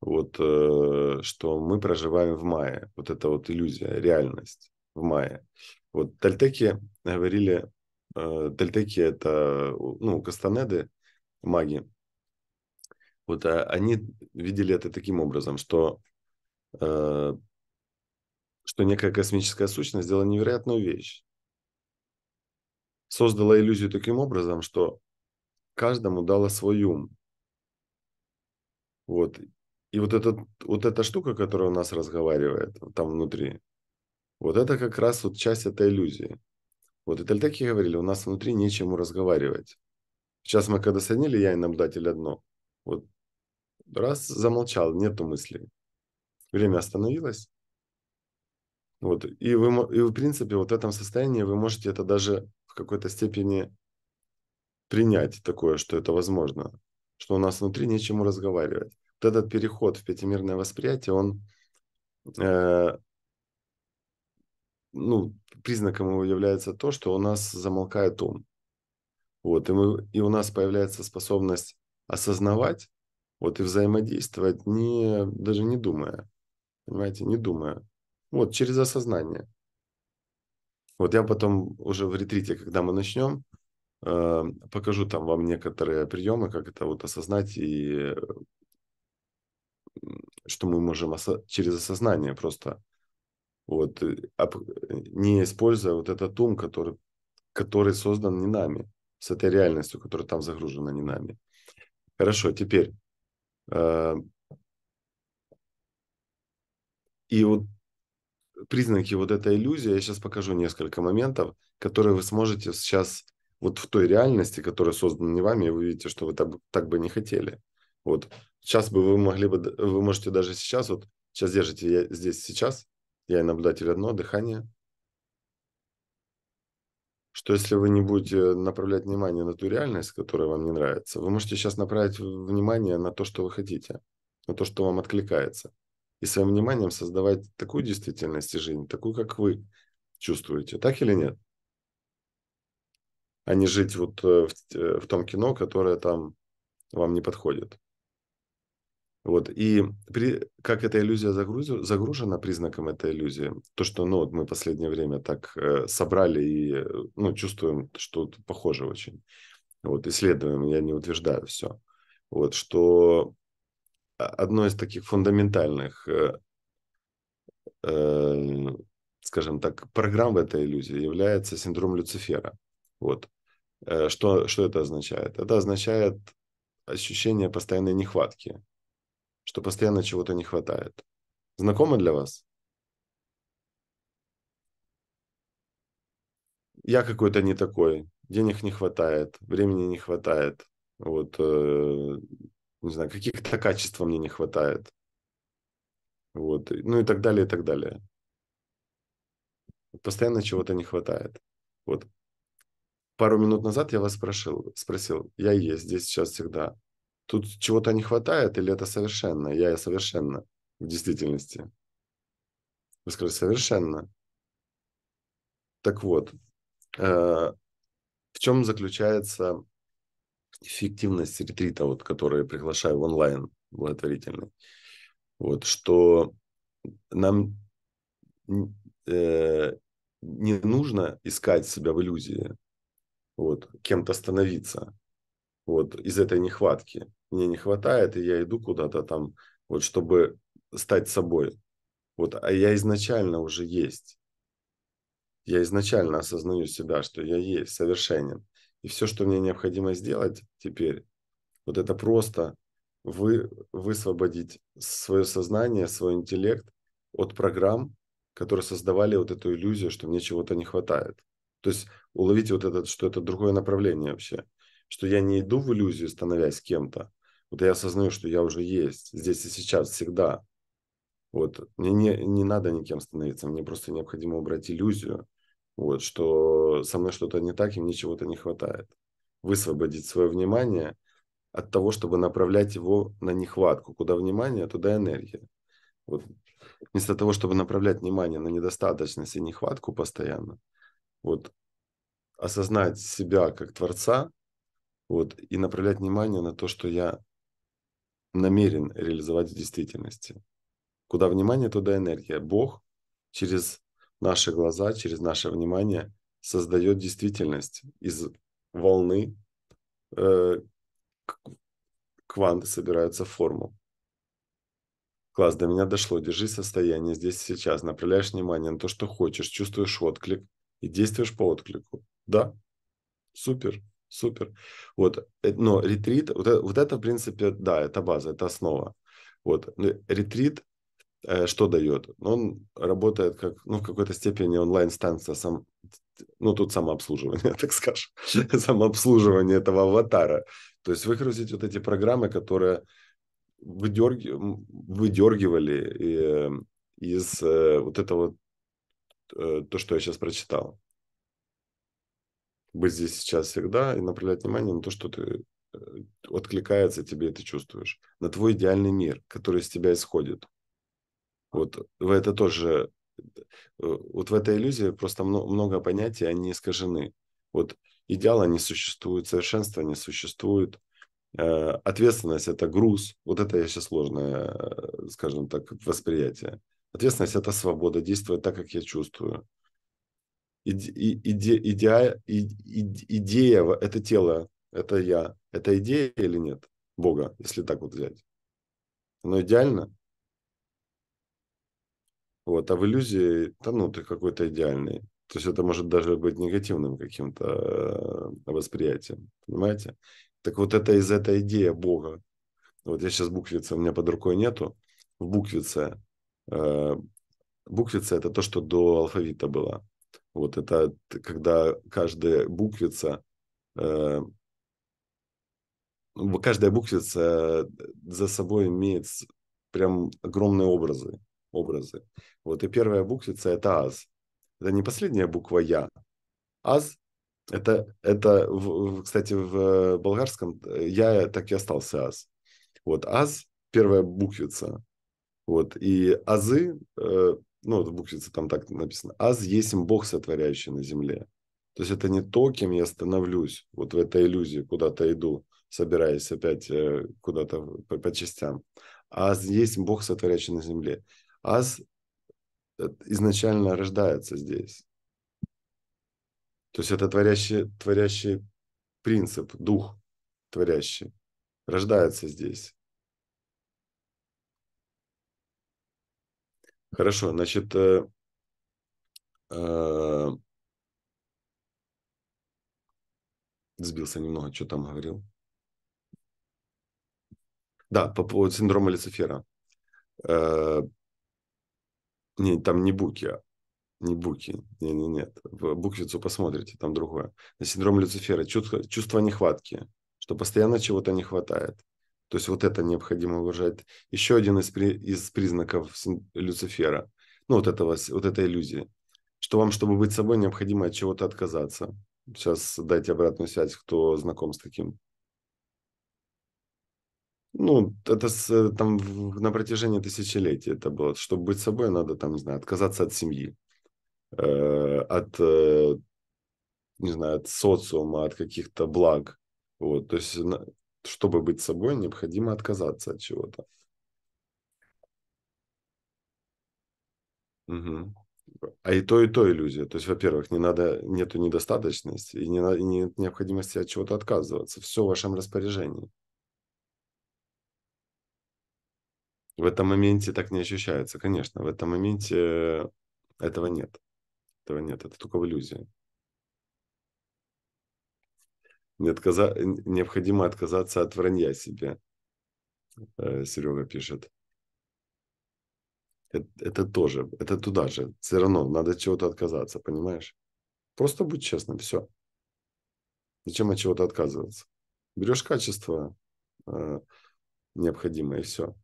вот, э, что мы проживаем в мае. Вот это вот иллюзия, реальность в мае. Вот тальтеки говорили, тальтеки это, ну, кастанеды, маги, вот а они видели это таким образом, что, э, что некая космическая сущность сделала невероятную вещь. Создала иллюзию таким образом, что каждому дала свой ум. Вот. И вот, этот, вот эта штука, которая у нас разговаривает там внутри, вот это как раз вот часть этой иллюзии. Вот и тальтеки говорили, у нас внутри нечему разговаривать. Сейчас мы когда соединили я и наблюдатель одно, вот раз замолчал, нету мыслей. Время остановилось. Вот. И, вы, и в принципе вот в этом состоянии вы можете это даже в какой-то степени принять такое, что это возможно, что у нас внутри нечему разговаривать. Вот этот переход в пятимерное восприятие, он э, ну, признаком его является то, что у нас замолкает ум. Вот, и, мы, и у нас появляется способность осознавать вот и взаимодействовать, не, даже не думая. Понимаете, не думая. Вот, через осознание. Вот я потом уже в ретрите, когда мы начнем, э, покажу там вам некоторые приемы, как это вот осознать и что мы можем осо- через осознание просто вот э, э, не используя вот этот ум, который, который создан не нами, с этой реальностью, которая там загружена не нами. Хорошо, теперь Э, и вот признаки вот этой иллюзии, я сейчас покажу несколько моментов, которые вы сможете сейчас вот в той реальности, которая создана не вами, И вы видите, что вы так, так бы не хотели. Вот сейчас бы вы могли бы, вы можете даже сейчас, вот сейчас держите я здесь сейчас, я и наблюдатель одно, дыхание, что если вы не будете направлять внимание на ту реальность, которая вам не нравится, вы можете сейчас направить внимание на то, что вы хотите, на то, что вам откликается. И своим вниманием создавать такую действительность и жизнь, такую, как вы чувствуете. Так или нет? А не жить вот э, в, э, в том кино, которое там вам не подходит. Вот. И при, как эта иллюзия загрузу, загружена признаком этой иллюзии, то, что ну, вот мы последнее время так э, собрали и э, ну, чувствуем, что похоже очень. Вот, исследуем, я не утверждаю все. Вот, что одно из таких фундаментальных, э, э, скажем так, программ в этой иллюзии является синдром Люцифера. Вот. Э, что, что это означает? Это означает ощущение постоянной нехватки что постоянно чего-то не хватает. Знакомо для вас? Я какой-то не такой, денег не хватает, времени не хватает, вот, э, не знаю, каких-то качеств мне не хватает. Вот, ну и так далее, и так далее. Постоянно чего-то не хватает. Вот. Пару минут назад я вас спросил, спросил, я есть здесь сейчас всегда. Тут чего-то не хватает или это совершенно? Я и совершенно в действительности. Вы скажете, совершенно. Так вот, э, в чем заключается эффективность ретрита, вот, который я приглашаю в онлайн благотворительный? Вот, что нам э, не нужно искать себя в иллюзии, вот, кем-то становиться вот из этой нехватки. Мне не хватает, и я иду куда-то там, вот чтобы стать собой. Вот, а я изначально уже есть. Я изначально осознаю себя, что я есть, совершенен. И все, что мне необходимо сделать теперь, вот это просто вы, высвободить свое сознание, свой интеллект от программ, которые создавали вот эту иллюзию, что мне чего-то не хватает. То есть уловить вот этот, что это другое направление вообще что я не иду в иллюзию, становясь кем-то. Вот я осознаю, что я уже есть, здесь и сейчас, всегда. Вот, мне не, не надо никем становиться, мне просто необходимо убрать иллюзию, вот, что со мной что-то не так и мне чего-то не хватает. Высвободить свое внимание от того, чтобы направлять его на нехватку. Куда внимание, туда энергия. Вот. Вместо того, чтобы направлять внимание на недостаточность и нехватку постоянно, вот осознать себя как Творца, вот, и направлять внимание на то, что я намерен реализовать в действительности. Куда внимание, туда энергия. Бог через наши глаза, через наше внимание создает действительность из волны э, кванты собираются в форму. Класс, до меня дошло. Держи состояние здесь сейчас. Направляешь внимание на то, что хочешь, чувствуешь отклик и действуешь по отклику. Да, супер супер. Вот, э, но ретрит, вот это, вот это, в принципе, да, это база, это основа. Вот, ретрит э, что дает? Он работает как, ну, в какой-то степени онлайн-станция, сам, ну, тут самообслуживание, так скажем, самообслуживание этого аватара. То есть выгрузить вот эти программы, которые выдерги, выдергивали э, из э, вот этого, э, то, что я сейчас прочитал быть здесь сейчас всегда и направлять внимание на то, что ты э, откликается тебе, это чувствуешь, на твой идеальный мир, который из тебя исходит. Вот э, в это тоже, э, вот в этой иллюзии просто много понятий, они искажены. Вот идеала не существует, совершенство не существует, ответственность – это груз, вот это я сейчас сложное, скажем так, восприятие. Ответственность – это свобода действовать так, как я чувствую иде, иде, идея, идея – это тело, это я. Это идея или нет Бога, если так вот взять? Оно идеально? Вот, а в иллюзии, да ну, ты какой-то идеальный. То есть это может даже быть негативным каким-то э, восприятием, понимаете? Так вот это из этой идея Бога. Вот я сейчас буквица, у меня под рукой нету. В буквице, э, буквица это то, что до алфавита было. Вот это когда каждая буквица, э, ну, каждая буквица э, за собой имеет прям огромные образы. образы. Вот и первая буквица – это «аз». Это не последняя буква «я». «Аз» – это, это в, кстати, в болгарском э, «я» так и остался «аз». Вот «аз» – первая буквица. Вот, и «азы» э, ну, вот в буквице там так написано, «Аз есть Бог, сотворяющий на земле». То есть это не то, кем я становлюсь, вот в этой иллюзии, куда-то иду, собираясь опять э, куда-то по, по частям. «Аз есть Бог, сотворяющий на земле». «Аз» изначально рождается здесь. То есть это творящий, творящий принцип, дух творящий, рождается здесь. Хорошо, значит, э, э, сбился немного, что там говорил. Да, по поводу синдрома Люцифера. Э, не, там не буки, а не буки, не, не, нет. В буквицу посмотрите, там другое. Синдром Люцифера, чувство, чувство нехватки, что постоянно чего-то не хватает. То есть вот это необходимо уважать. Еще один из, при, из признаков Люцифера, ну вот, этого, вот этой иллюзии, что вам, чтобы быть собой, необходимо от чего-то отказаться. Сейчас дайте обратную связь, кто знаком с таким. Ну, это с, э, там на протяжении тысячелетий это было. Чтобы быть собой, надо там, не знаю, отказаться от семьи, э, от, э, не знаю, от социума, от каких-то благ. Вот, то есть чтобы быть собой, необходимо отказаться от чего-то. Угу. А и то, и то иллюзия. То есть, во-первых, не надо, нету недостаточности и не, и нет необходимости от чего-то отказываться. Все в вашем распоряжении. В этом моменте так не ощущается, конечно. В этом моменте э, этого нет. Этого нет. Это только в иллюзии. Не отказа... Необходимо отказаться от вранья себе, э, Серега пишет. Это, это тоже, это туда же. Все равно надо чего-то отказаться, понимаешь? Просто будь честным, все. Зачем от чего-то отказываться? Берешь качество э, необходимое, и все.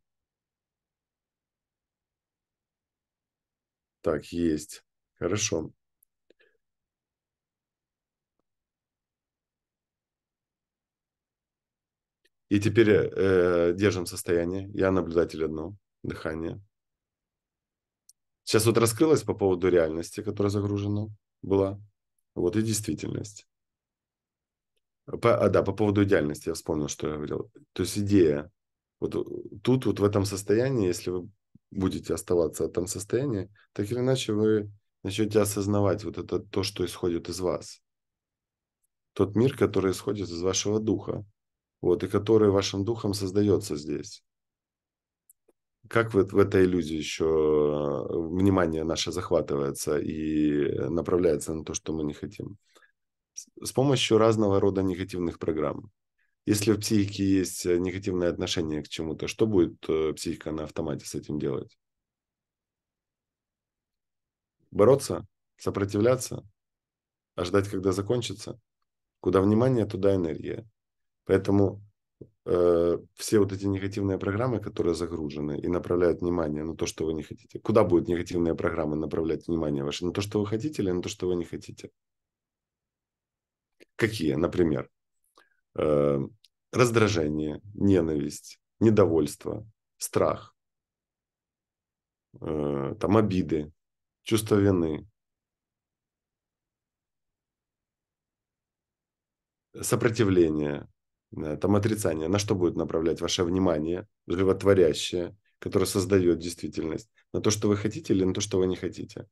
Так, есть. Хорошо. И теперь э, держим состояние. Я наблюдатель одно, дыхание. Сейчас вот раскрылось по поводу реальности, которая загружена была. Вот и действительность. По, а, да, по поводу идеальности я вспомнил, что я говорил. То есть идея. Вот э, тут, вот в этом состоянии, если вы будете оставаться в этом состоянии, так или иначе вы начнете осознавать вот это то, что исходит из вас. Тот мир, который исходит из вашего духа вот, и который вашим духом создается здесь. Как вот в этой иллюзии еще э, внимание наше захватывается и направляется на то, что мы не хотим? С помощью разного рода негативных программ. Если в психике есть негативное отношение к чему-то, что будет э, психика на автомате с этим делать? Бороться? Сопротивляться? А ждать, когда закончится? Куда внимание, туда энергия. Поэтому э, все вот эти негативные программы, которые загружены и направляют внимание на то, что вы не хотите. Куда будут негативные программы направлять внимание ваше? На то, что вы хотите или на то, что вы не хотите? Какие, например? Э, раздражение, ненависть, недовольство, страх, э, там обиды, чувство вины, сопротивление, Э, там отрицание, на что будет направлять ваше внимание, животворящее, которое создает действительность, на то, что вы хотите или на то, что вы не хотите?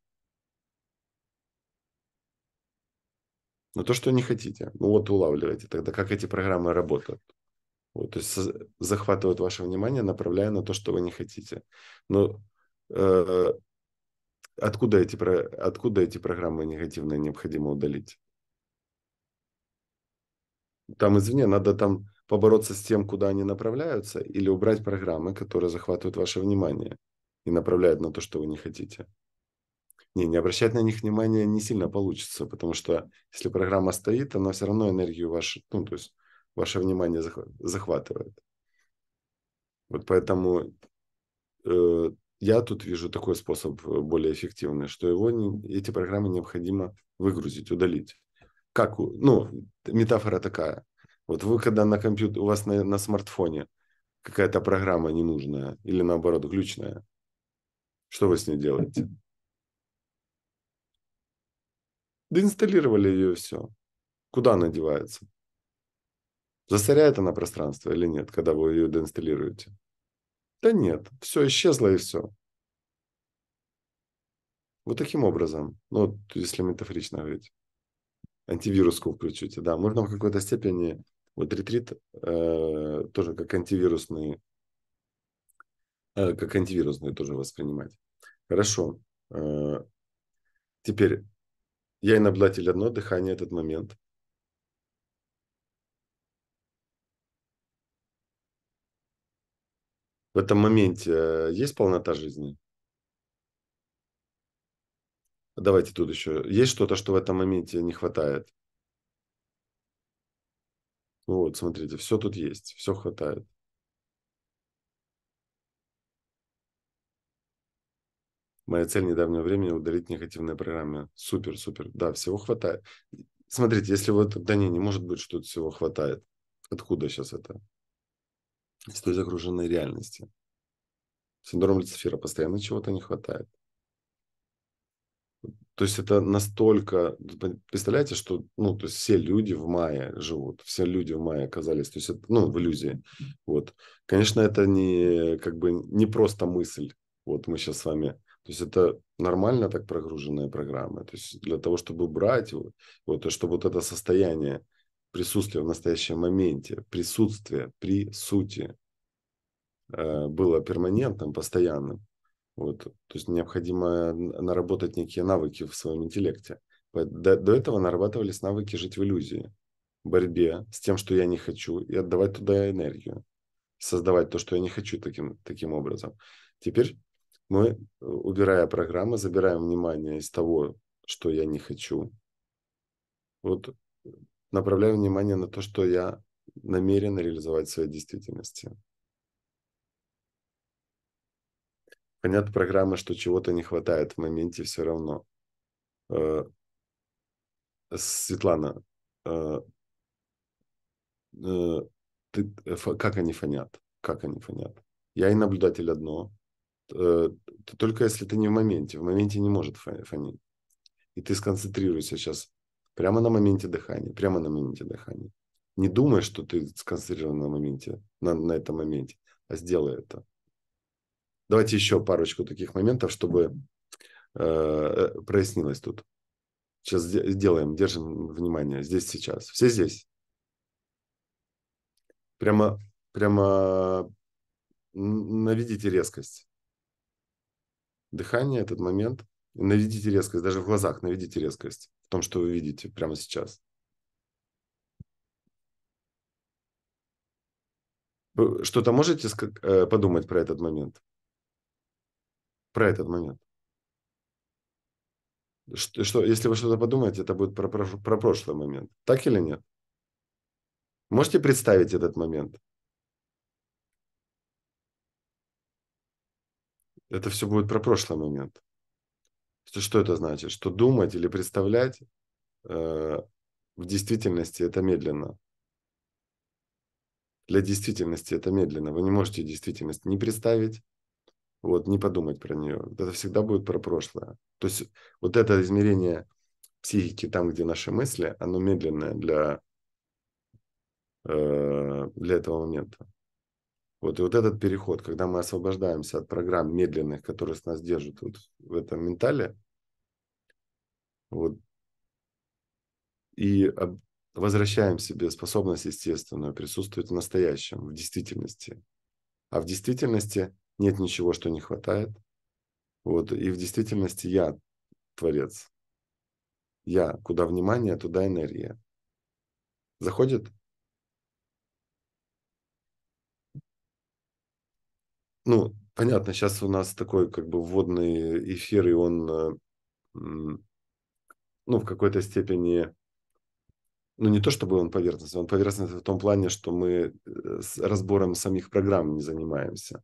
На то, что не хотите. Ну вот улавливайте тогда, как эти программы работают. Вот, то есть захватывают ваше внимание, направляя на то, что вы не хотите. Но ну, э, откуда, эти, откуда эти программы негативные необходимо удалить? там извне, надо там побороться с тем, куда они направляются, или убрать программы, которые захватывают ваше внимание и направляют на то, что вы не хотите. Не, не обращать на них внимания не сильно получится, потому что если программа стоит, она все равно энергию вашу, ну, то есть ваше внимание захватывает. Вот поэтому э, я тут вижу такой способ э, более эффективный, что его не, эти программы необходимо выгрузить, удалить как, ну, метафора такая. Вот вы когда на компьютер, у вас на, на смартфоне какая-то программа ненужная или наоборот глючная, что вы с ней делаете? Да инсталлировали ее и все. Куда она девается? Засоряет она пространство или нет, когда вы ее доинсталируете? Да нет, все исчезло и все. Вот таким образом, ну, если метафорично говорить антивируску включите, да, можно в какой-то степени вот ретрит э, тоже как антивирусный, э, как антивирусный тоже воспринимать. Хорошо. Э, теперь я и наблатель одно дыхание этот момент. В этом моменте э, есть полнота жизни? Давайте тут еще. Есть что-то, что в этом моменте не хватает? Вот, смотрите, все тут есть, все хватает. Моя цель недавнего времени – удалить негативные программы. Супер, супер. Да, всего хватает. Смотрите, если вот, да не, не может быть, что тут всего хватает. Откуда сейчас это? Из той загруженной реальности. Синдром Люцифера. Постоянно чего-то не хватает. То есть это настолько... Представляете, что ну, то есть все люди в мае живут, все люди в мае оказались, то есть это, ну, в иллюзии. Вот. Конечно, это не, как бы, не просто мысль. Вот мы сейчас с вами... То есть это нормально так прогруженная программа. То есть для того, чтобы брать, вот, и чтобы вот это состояние присутствия в настоящем моменте, присутствие при сути э, было перманентным, постоянным, вот. То есть необходимо наработать некие навыки в своем интеллекте. До, до этого нарабатывались навыки жить в иллюзии, борьбе с тем, что я не хочу, и отдавать туда энергию, создавать то, что я не хочу таким, таким образом. Теперь мы, убирая программы, забираем внимание из того, что я не хочу. Вот направляю внимание на то, что я намерен реализовать в своей действительности. Понятно, программа, что чего-то не хватает в моменте все равно. Э, Светлана, э, э, ты, как они фонят? Как они фонят? Я и наблюдатель одно. Только если ты не в моменте. В моменте не может фонить. И ты сконцентрируешься сейчас прямо на моменте дыхания. Прямо на моменте дыхания. Не думай, что ты сконцентрирован на моменте, на, на этом моменте, а сделай это. Давайте еще парочку таких моментов, чтобы э, э прояснилось тут. Сейчас сделаем, держим внимание здесь сейчас. Все здесь. Прямо, прямо наведите резкость. Дыхание, этот момент. Наведите резкость, даже в глазах наведите резкость в том, что вы видите прямо сейчас. Что-то можете э, подумать про этот момент? про этот момент. Что, что если вы что-то подумаете, это будет про, про, про прошлый момент. Так или нет? Можете представить этот момент? Это все будет про прошлый момент. Что, что это значит? Что думать или представлять э, в действительности это медленно. Для действительности это медленно. Вы не можете действительность не представить, вот не подумать про нее. Это всегда будет про прошлое. То есть вот это измерение психики, там, где наши мысли, оно медленное для, э, для этого момента. Вот, и вот этот переход, когда мы освобождаемся от программ медленных, которые нас держат вот в этом ментале, вот, и возвращаем себе способность естественную присутствовать в настоящем, в действительности. А в действительности нет ничего, что не хватает. Вот. И в действительности я творец. Я. Куда внимание, туда энергия. Заходит? Ну, понятно, сейчас у нас такой как бы вводный эфир, и он э, ну, в какой-то степени ну, не то чтобы он поверхностный, он поверхностный в том плане, что мы э, с разбором самих программ не занимаемся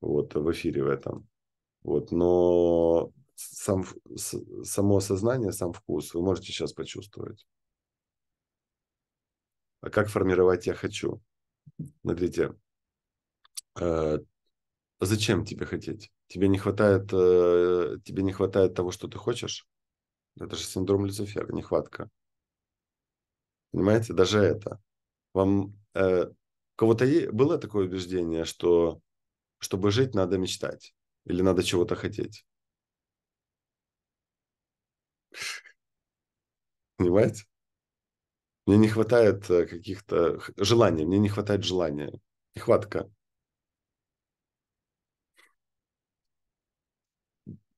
вот в эфире в этом. Вот, но сам, само сознание, сам вкус вы можете сейчас почувствовать. А как формировать я хочу? Смотрите, э, зачем тебе хотеть? Тебе не хватает, э, тебе не хватает того, что ты хочешь? Это же синдром Люцифера, нехватка. Понимаете, даже это. Вам э, кого-то было такое убеждение, что чтобы жить, надо мечтать или надо чего-то хотеть. Понимаете? Мне не хватает э, каких-то желаний, мне не хватает желания. Нехватка.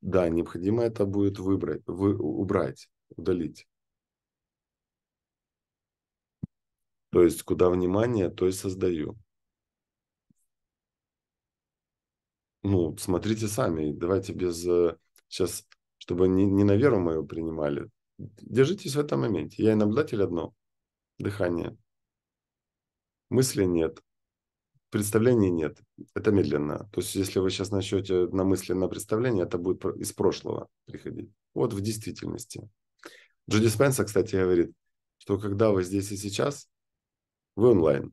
Да, необходимо это будет выбрать, вы, убрать, удалить. То есть, куда внимание, то и создаю. ну, смотрите сами, давайте без сейчас, э, чтобы не, не на веру мою принимали. Держитесь в этом моменте. Я и наблюдатель одно. Дыхание. Мысли нет. Представлений нет. Это медленно. То есть, если вы сейчас начнете на мысли, на представление, это будет из прошлого приходить. Вот в действительности. Джуди Спенса, кстати, говорит, что когда вы здесь и сейчас, вы онлайн.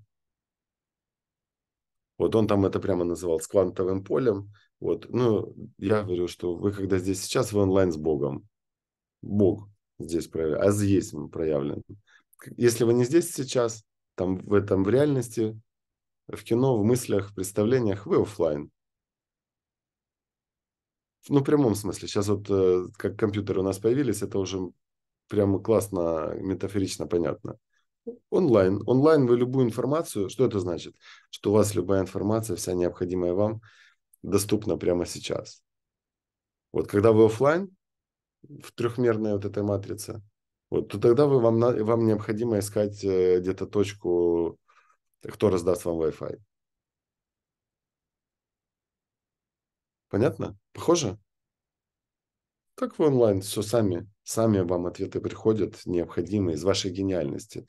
Вот он там это прямо называл с квантовым полем. Вот, ну, я говорю, что вы когда здесь сейчас, вы онлайн с Богом. Бог здесь проявлен, а здесь он проявлен. Если вы не здесь сейчас, там в этом в реальности, в кино, в мыслях, в представлениях, вы офлайн. Ну, в прямом смысле. Сейчас вот э, как компьютеры у нас появились, это уже прямо классно, метафорично понятно. Онлайн. Онлайн вы любую информацию, что это значит? Что у вас любая информация, вся необходимая вам, доступна прямо сейчас. Вот когда вы офлайн, в трехмерной вот этой матрице, вот, то тогда вы, вам, вам необходимо искать э, где-то точку, кто раздаст вам Wi-Fi. Понятно? Похоже? Так в онлайн все сами, сами вам ответы приходят, необходимые из вашей гениальности.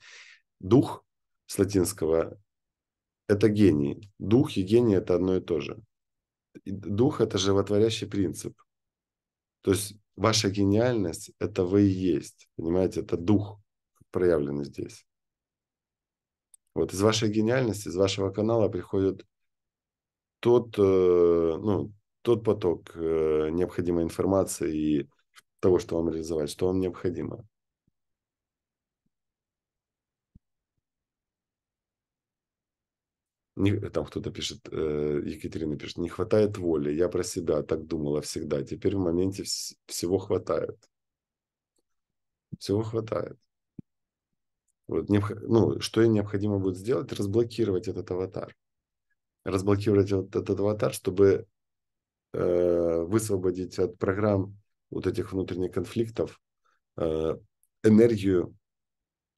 Дух с латинского – это гений. Дух и гений – это одно и то же. Дух – это животворящий принцип. То есть ваша гениальность – это вы и есть. Понимаете, это дух, проявлен здесь. Вот из вашей гениальности, из вашего канала приходит тот, э, ну, тот поток э, необходимой информации и того, что вам реализовать, что вам необходимо. Не, там кто-то пишет, э, Екатерина пишет, не хватает воли, я про себя так думала всегда, теперь в моменте вс- всего хватает. Всего хватает. Вот, не, ну, что ей необходимо будет сделать, разблокировать этот аватар. Разблокировать вот этот аватар, чтобы Э, высвободить от программ вот этих внутренних конфликтов э, энергию,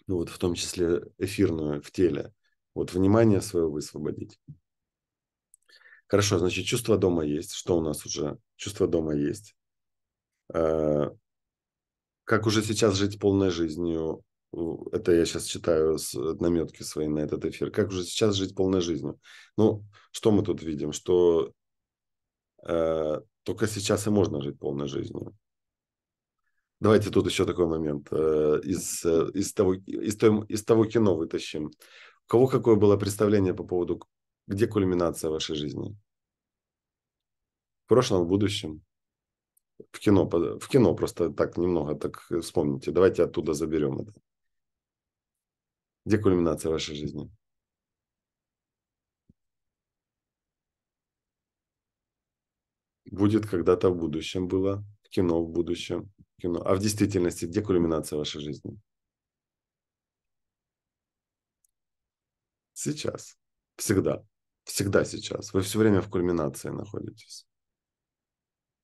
ну вот в том числе эфирную в теле, вот внимание свое высвободить. Хорошо, значит, чувство дома есть. Что у нас уже? Чувство дома есть. Э, как уже сейчас жить полной жизнью? Это я сейчас читаю с наметки свои на этот эфир. Как уже сейчас жить полной жизнью? Ну, что мы тут видим? Что Э, только сейчас и можно жить полной жизнью. Давайте тут еще такой момент э, из, э, из, того, из, той, из того кино вытащим. У кого какое было представление по поводу, где кульминация вашей жизни? В прошлом, в будущем? В кино, в кино просто так немного так вспомните. Давайте оттуда заберем это. Где кульминация вашей жизни? будет когда-то в будущем было, в кино в будущем, в кино. А в действительности, где кульминация вашей жизни? Сейчас. Всегда. Всегда сейчас. Вы все время в кульминации находитесь.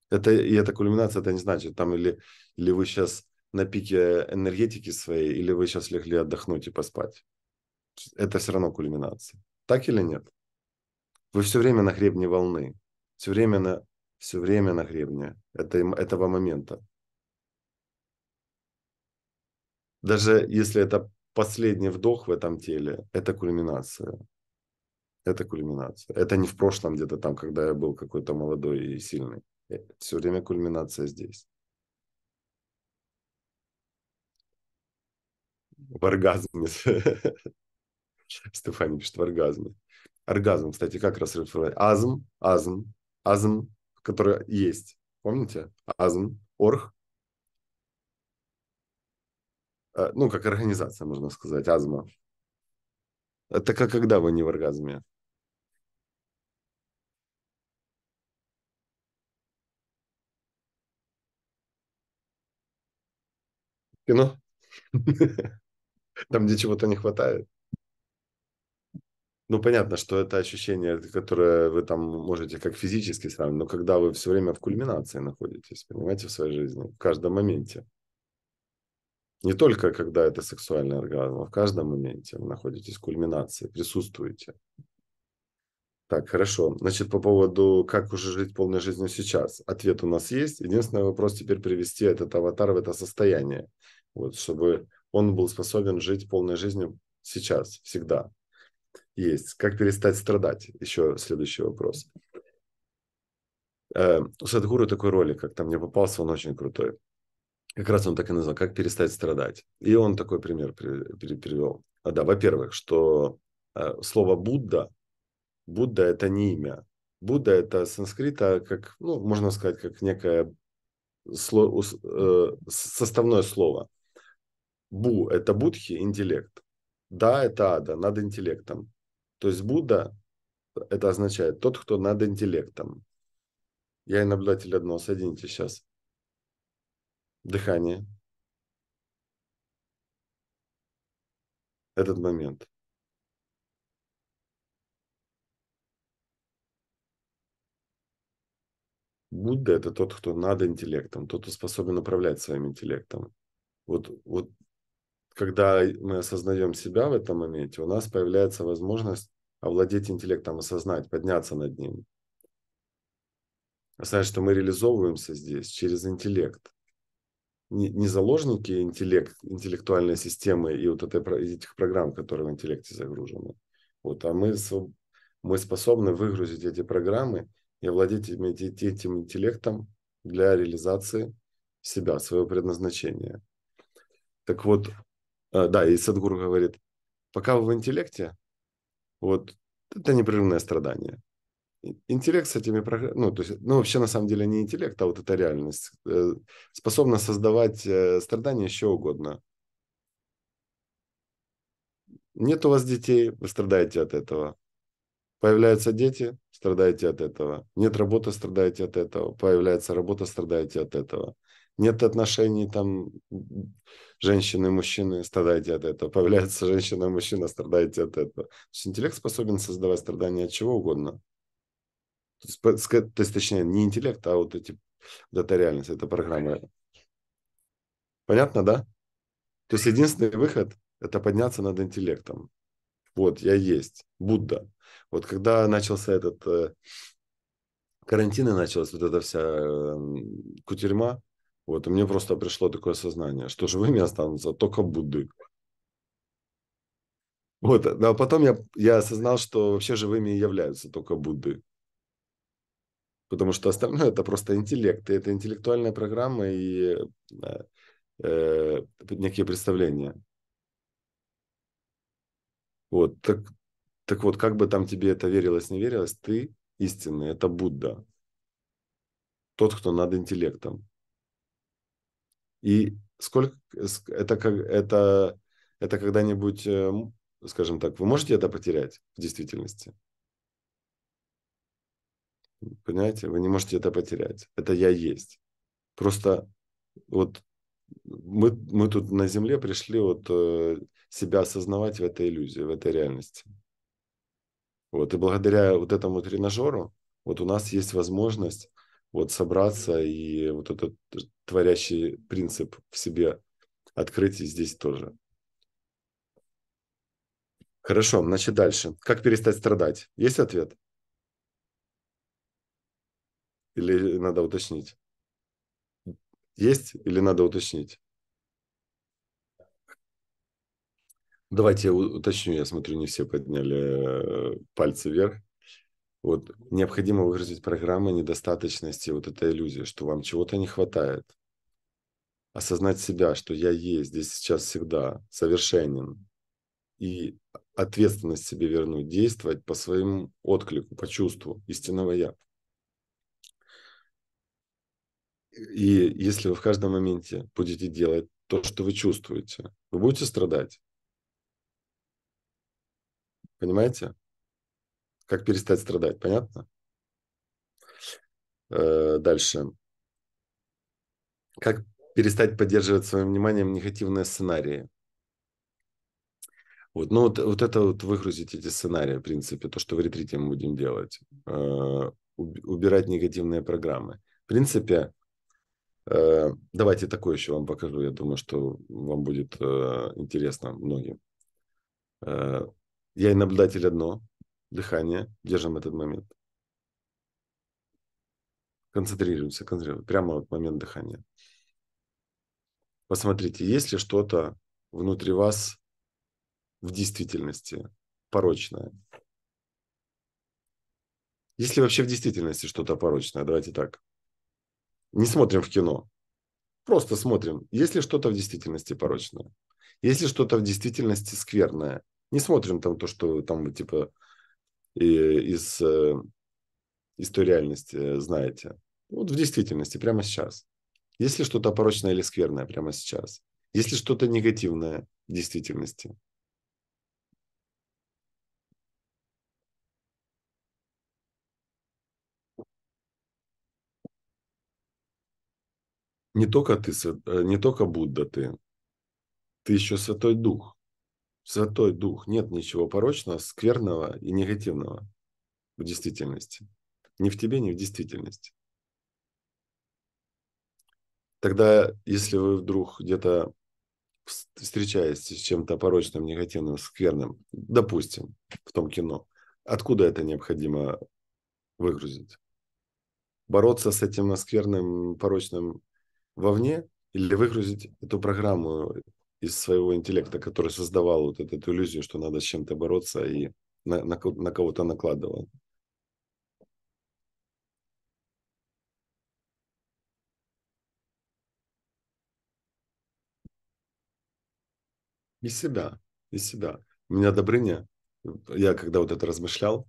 Это, и эта кульминация, это не значит, там или, или вы сейчас на пике энергетики своей, или вы сейчас легли отдохнуть и поспать. Это все равно кульминация. Так или нет? Вы все время на гребне волны, все время на, все время на гребне это, этого момента. Даже если это последний вдох в этом теле, это кульминация. Это кульминация. Это не в прошлом где-то там, когда я был какой-то молодой и сильный. Э, все время кульминация здесь. В оргазме. Стефани пишет в оргазме. Оргазм, кстати, как расшифровать? Азм, азм, азм которые есть. Помните? Азм, Орх э, Ну, как организация, можно сказать, Азма. Это как когда вы не в оргазме? Кино? Там, где чего-то не хватает. Ну, понятно, что это ощущение, которое вы там можете как физически сравнивать, но когда вы все время в кульминации находитесь, понимаете, в своей жизни, в каждом моменте. Не только когда это сексуальный оргазм, а в каждом моменте вы находитесь в кульминации, присутствуете. Так, хорошо. Значит, по поводу, как уже жить полной жизнью сейчас. Ответ у нас есть. Единственный вопрос теперь привести этот аватар в это состояние. Вот, чтобы он был способен жить полной жизнью сейчас, всегда есть. Как перестать страдать? Еще следующий вопрос. Э, у Садхгуру такой ролик, как там мне попался, он очень крутой. Как раз он так и назвал, как перестать страдать. И он такой пример привел. А, да, во-первых, что э, слово Будда, Будда это не имя. Будда это санскрита, как, ну, можно сказать, как некое сло, э, составное слово. Бу – это будхи, интеллект. Да – это ада, над интеллектом. То есть Будда, это означает тот, кто над интеллектом. Я и наблюдатель одно, соедините сейчас. Дыхание. Этот момент. Будда – это тот, кто над интеллектом, тот, кто способен управлять своим интеллектом. Вот, вот когда мы осознаем себя в этом моменте, у нас появляется возможность овладеть интеллектом, осознать, подняться над ним. Осознать, что мы реализовываемся здесь через интеллект. Не, заложники интеллект, интеллектуальной системы и вот этой, этих программ, которые в интеллекте загружены. Вот, а мы, мы способны выгрузить эти программы и овладеть этим интеллектом для реализации себя, своего предназначения. Так вот, Э, да, и Садгуру говорит, пока вы в интеллекте, вот это непрерывное страдание. Интеллект с этими, ну, то есть, ну, вообще на самом деле не интеллект, а вот эта реальность э, способна создавать э, страдания еще угодно. Нет у вас детей, вы страдаете от этого. Появляются дети, страдаете от этого. Нет работы, страдаете от этого. Появляется работа, страдаете от этого нет отношений там женщины и мужчины, страдайте от этого. Появляется женщина и мужчина, страдаете от этого. То есть интеллект способен создавать страдания от чего угодно. То есть, то есть точнее, не интеллект, а вот эти вот эта реальность, эта программа. Понятно, да? То есть единственный выход – это подняться над интеллектом. Вот, я есть, Будда. Вот когда начался этот э, карантин и началась вот эта вся эм, кутерьма, вот, и мне просто пришло такое сознание, что живыми останутся а только Будды. Вот, а потом я, я осознал, что вообще живыми и являются только Будды. Потому что остальное это просто интеллект, и это интеллектуальная программа и э, некие представления. Вот, так, так вот, как бы там тебе это верилось, не верилось, ты истинный, это Будда. Тот, кто над интеллектом. И сколько это как это это когда-нибудь, э, скажем так, вы можете это потерять в действительности? Понимаете, вы не можете это потерять. Это я есть. Просто вот мы, мы тут на Земле пришли вот э, себя осознавать в этой иллюзии, в этой реальности. Вот, и благодаря вот этому тренажеру вот у нас есть возможность вот собраться и вот этот творящий принцип в себе открыть и здесь тоже. Хорошо, значит дальше. Как перестать страдать? Есть ответ? Или надо уточнить? Есть или надо уточнить? Давайте я уточню, я смотрю, не все подняли э, пальцы вверх. Вот необходимо выразить программы недостаточности, вот эта иллюзия, что вам чего-то не хватает. Осознать себя, что я есть здесь сейчас всегда, совершенен. И ответственность себе вернуть, действовать по своему отклику, по чувству истинного «я». И если вы в каждом моменте будете делать то, что вы чувствуете, вы будете страдать. Понимаете? Как перестать страдать, понятно? Э, дальше. Как перестать поддерживать своим вниманием негативные сценарии? Вот, ну вот, вот это вот выгрузить эти сценарии, в принципе, то, что в ретрите мы будем делать. Э, убирать негативные программы. В принципе, э, давайте такое еще вам покажу. Я думаю, что вам будет интересно многим. Э, я и наблюдатель одно, дыхание, держим этот момент. Концентрируемся, концентрируемся прямо вот момент дыхания. Посмотрите, есть ли что-то внутри вас в действительности порочное? Есть ли вообще в действительности что-то порочное? Давайте так. Не смотрим в кино. Просто смотрим, есть ли что-то в действительности порочное. Есть ли что-то в действительности скверное. Не смотрим там то, что там типа из, э, из той реальности знаете. Вот в действительности, прямо сейчас. Есть ли что-то порочное или скверное прямо сейчас? Есть ли что-то негативное в действительности? Не только ты, э, не только Будда ты, ты еще Святой Дух. Святой Дух, нет ничего порочного, скверного и негативного в действительности. Ни в тебе, ни в действительности. Тогда, если вы вдруг где-то встречаетесь с чем-то порочным, негативным, скверным, допустим, в том кино, откуда это необходимо выгрузить? Бороться с этим скверным, порочным вовне или выгрузить эту программу, из своего интеллекта, который создавал вот эту, эту иллюзию, что надо с чем-то бороться и на, на, на кого-то накладывал. Из себя, из себя. У меня Добрыня, я когда вот это размышлял,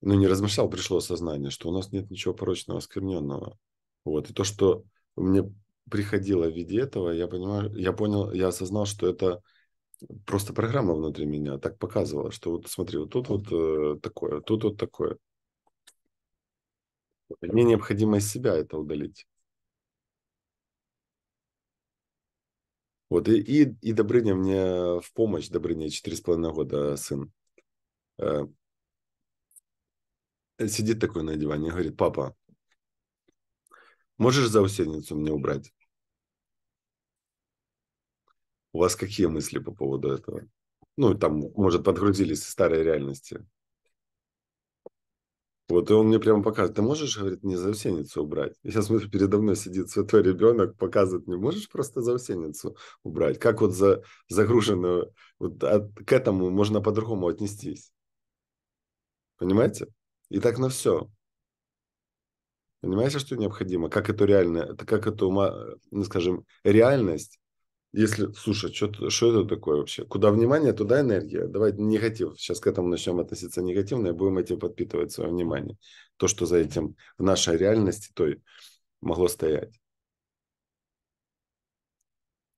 ну не размышлял, пришло сознание, что у нас нет ничего порочного, оскверненного. Вот, и то, что мне приходила в виде этого, я понимаю, я понял, я осознал, что это просто программа внутри меня так показывала, что вот смотри, вот тут вот э, такое, тут вот такое. Мне необходимо из себя это удалить. Вот, и, и, и Добрыня мне в помощь, Добрыня, половиной года сын, э, сидит такой на диване и говорит, папа, можешь заусеницу мне убрать? У вас какие мысли по поводу этого? Ну, там, может, подгрузились старой реальности. Вот, и он мне прямо показывает, ты можешь, говорит, не заусеницу убрать? Я сейчас смотрю, передо мной сидит святой ребенок, показывает мне, можешь просто заусеницу убрать? Как вот за загруженную, вот от, к этому можно по-другому отнестись. Понимаете? И так на все. Понимаете, что необходимо? Как эту реальность, как эту, ну, скажем, реальность если, слушай, что, что это такое вообще? Куда внимание, туда энергия. Давай негатив. Сейчас к этому начнем относиться негативно и будем этим подпитывать свое внимание. То, что за этим в нашей реальности той могло стоять.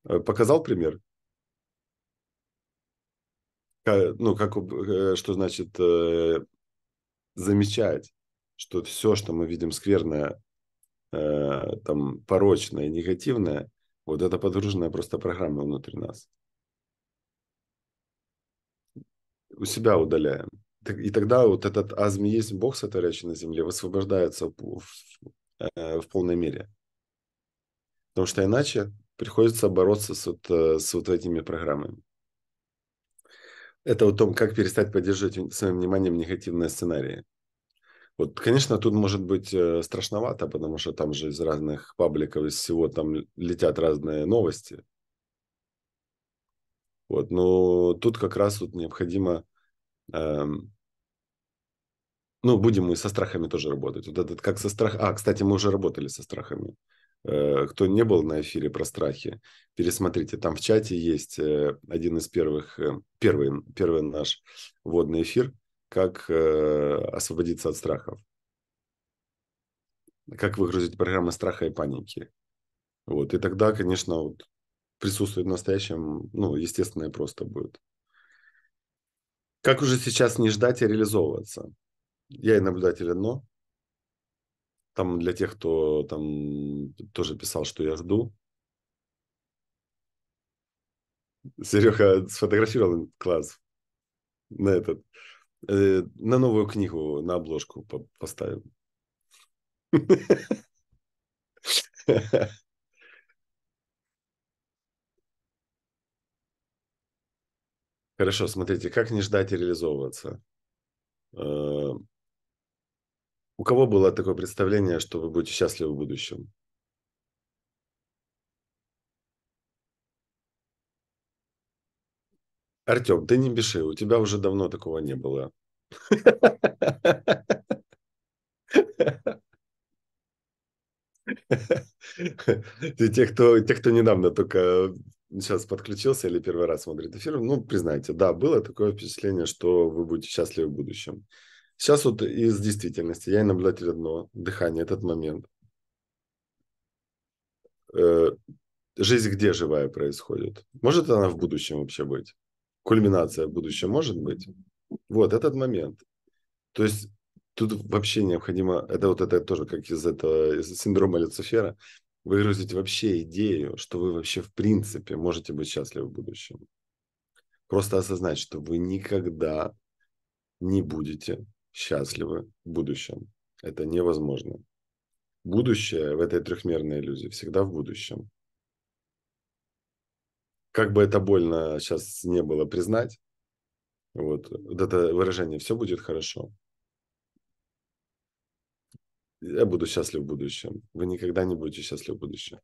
Э, показал пример? Ну, как, э, что значит э, замечать, что все, что мы видим скверное, там, порочное, негативное, вот это подгруженная просто программа внутри нас. У себя удаляем. И тогда вот этот азм есть Бог, сотворяющий на земле, высвобождается в, в, э, в полной мере. Потому что иначе приходится бороться с вот, э, с вот этими программами. Это о том, как перестать поддерживать своим вниманием негативные сценарии. Вот, конечно, тут может быть э, страшновато, потому что там же из разных пабликов, из всего там летят разные новости. Вот, но тут как раз вот необходимо, эм, ну, будем мы со страхами тоже работать. Вот этот как со страх... А, кстати, мы уже работали со страхами. Э, кто не был на эфире про страхи, пересмотрите. Там в чате есть э, один из первых, э, первый, первый наш водный эфир – как э, освободиться от страхов. Как выгрузить программы страха и паники. Вот. И тогда, конечно, вот, присутствует в настоящем, ну, естественно, и просто будет. Как уже сейчас не ждать и а реализовываться? Я и наблюдатель одно. Там для тех, кто там тоже писал, что я жду. Серега сфотографировал класс на этот. Э, на новую книгу, на обложку поставим. Хорошо, смотрите, как не ждать и реализовываться. Э, у кого было такое представление, что вы будете счастливы в будущем? Артем, ты не беши, у тебя уже давно такого не было. Те, кто, те, кто недавно только э, сейчас подключился или первый раз смотрит эфир, ну, признайте, да, было такое впечатление, что вы будете счастливы в будущем. Сейчас вот из действительности я и наблюдатель одно дыхание, этот момент. Э, жизнь где живая происходит? Может она в будущем вообще быть? кульминация будущее может быть. Вот этот момент. То есть тут вообще необходимо, это вот это тоже как из этого из синдрома Люцифера, выразить вообще идею, что вы вообще в принципе можете быть счастливы в будущем. Просто осознать, что вы никогда не будете счастливы в будущем. Это невозможно. Будущее в этой трехмерной иллюзии всегда в будущем. Как бы это больно сейчас не было признать, вот, вот это выражение «все будет хорошо», я буду счастлив в будущем. Вы никогда не будете счастливы в будущем.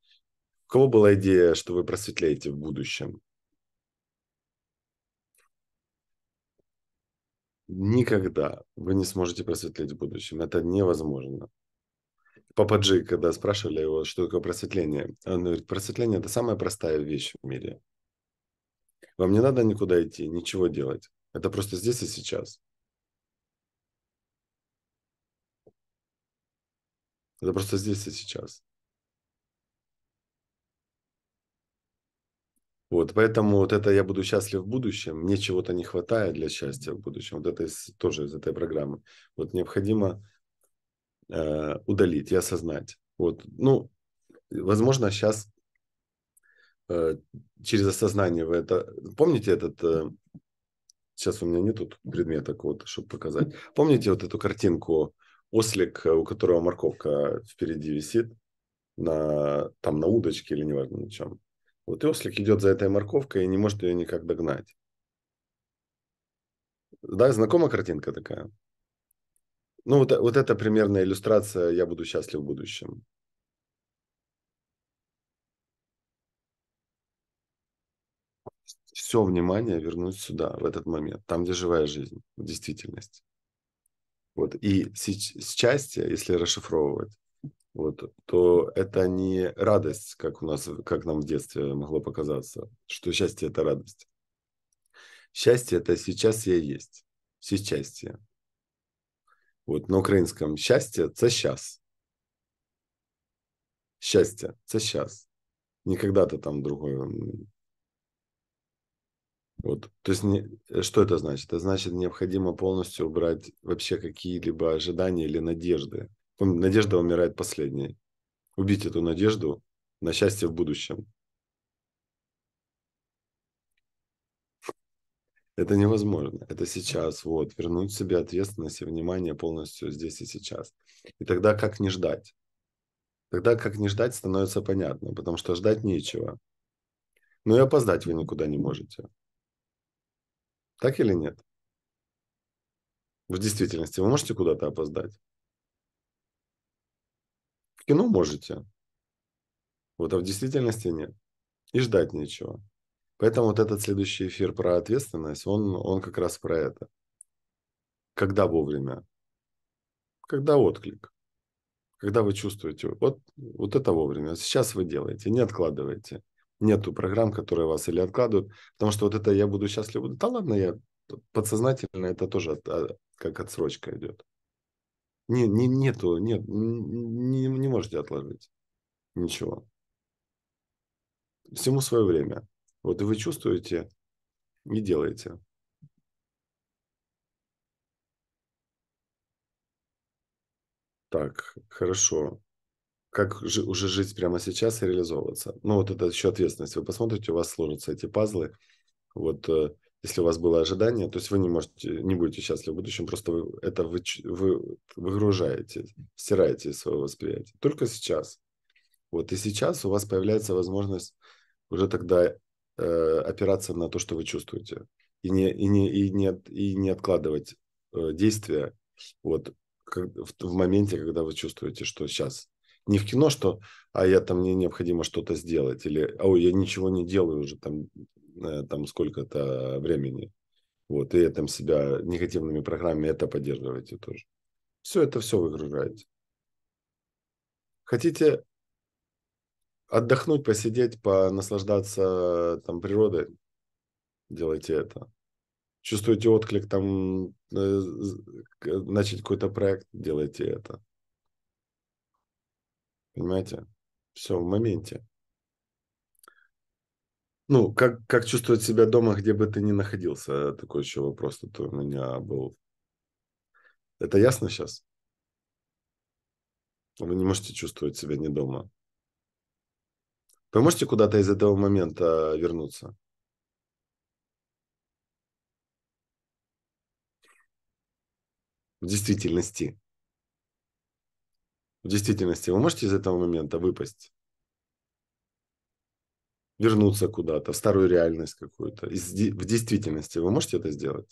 У кого была идея, что вы просветлеете в будущем? Никогда вы не сможете просветлеть в будущем. Это невозможно. Папа Джи, когда спрашивали его, что такое просветление, он говорит, просветление – это самая простая вещь в мире. Вам не надо никуда идти, ничего делать. Это просто здесь и сейчас. Это просто здесь и сейчас. Вот, поэтому вот это «я буду счастлив в будущем», мне чего-то не хватает для счастья в будущем. Вот это из, тоже из этой программы. Вот необходимо э, удалить и осознать. Вот, ну, возможно, сейчас Э, через осознание вы это... Помните этот... Э, сейчас у меня нет тут предмета вот, чтобы показать. Помните вот эту картинку ослик, э, у которого морковка впереди висит? На, там на удочке или неважно на чем. Вот и ослик идет за этой морковкой и не может ее никак догнать. Да, знакома картинка такая? Ну, вот, вот это примерная иллюстрация «Я буду счастлив в будущем». все внимание вернуть сюда, в этот момент, там, где живая жизнь, в действительности. Вот. И счастье, если расшифровывать, вот, то это не радость, как у нас, как нам в детстве могло показаться, что счастье это радость. Счастье это сейчас я есть, все счастье Вот на украинском счастье это сейчас. Счастье это сейчас. Не когда-то там другое вот. То есть не, э, что это значит? Это значит, необходимо полностью убрать вообще какие-либо ожидания или надежды. Надежда умирает последней. Убить эту надежду на счастье в будущем. Это невозможно. Это сейчас. Вот. Вернуть себе ответственность и внимание полностью здесь и сейчас. И тогда как не ждать? Тогда как не ждать становится понятно, потому что ждать нечего. Но ну и опоздать вы никуда не можете. Так или нет? В действительности вы можете куда-то опоздать? В кино можете. Вот, а в действительности нет. И ждать нечего. Поэтому вот этот следующий эфир про ответственность, он, он как раз про это. Когда вовремя? Когда отклик? Когда вы чувствуете, вот, вот это вовремя, сейчас вы делаете, не откладывайте нету программ, которые вас или откладывают, потому что вот это я буду счастлив, да ладно, я подсознательно это тоже от, от, а, как отсрочка идет. Не, не, нету, нет, не, не можете отложить ничего. Всему свое время. Вот и вы чувствуете и делаете. Так, хорошо как же, уже жить прямо сейчас и реализовываться. Ну, вот это еще ответственность. Вы посмотрите, у вас сложатся эти пазлы. Вот э, если у вас было ожидание, то есть вы не можете, не будете счастливы в будущем, просто вы, это вы, вы выгружаете, стираете из своего восприятия. Только сейчас. Вот и сейчас у вас появляется возможность уже тогда э, опираться на то, что вы чувствуете, и не и не и не и не откладывать э, действия вот как, в, в моменте, когда вы чувствуете, что сейчас не в кино, что «а я там, мне необходимо что-то сделать» или а, «ой, я ничего не делаю уже там, э, там сколько-то времени». Вот, и там себя негативными программами это поддерживаете тоже. Все это все выгружаете. Хотите отдохнуть, посидеть, понаслаждаться там природой, делайте это. Чувствуете отклик там, э, начать какой-то проект, делайте это. Понимаете? Все в моменте. Ну, как, как чувствовать себя дома, где бы ты ни находился? Такой еще вопрос тут у меня был. Это ясно сейчас? Вы не можете чувствовать себя не дома. Вы можете куда-то из этого момента э, вернуться? В действительности в действительности, вы можете из этого момента выпасть? Вернуться куда-то, в старую реальность какую-то. В действительности вы можете это сделать?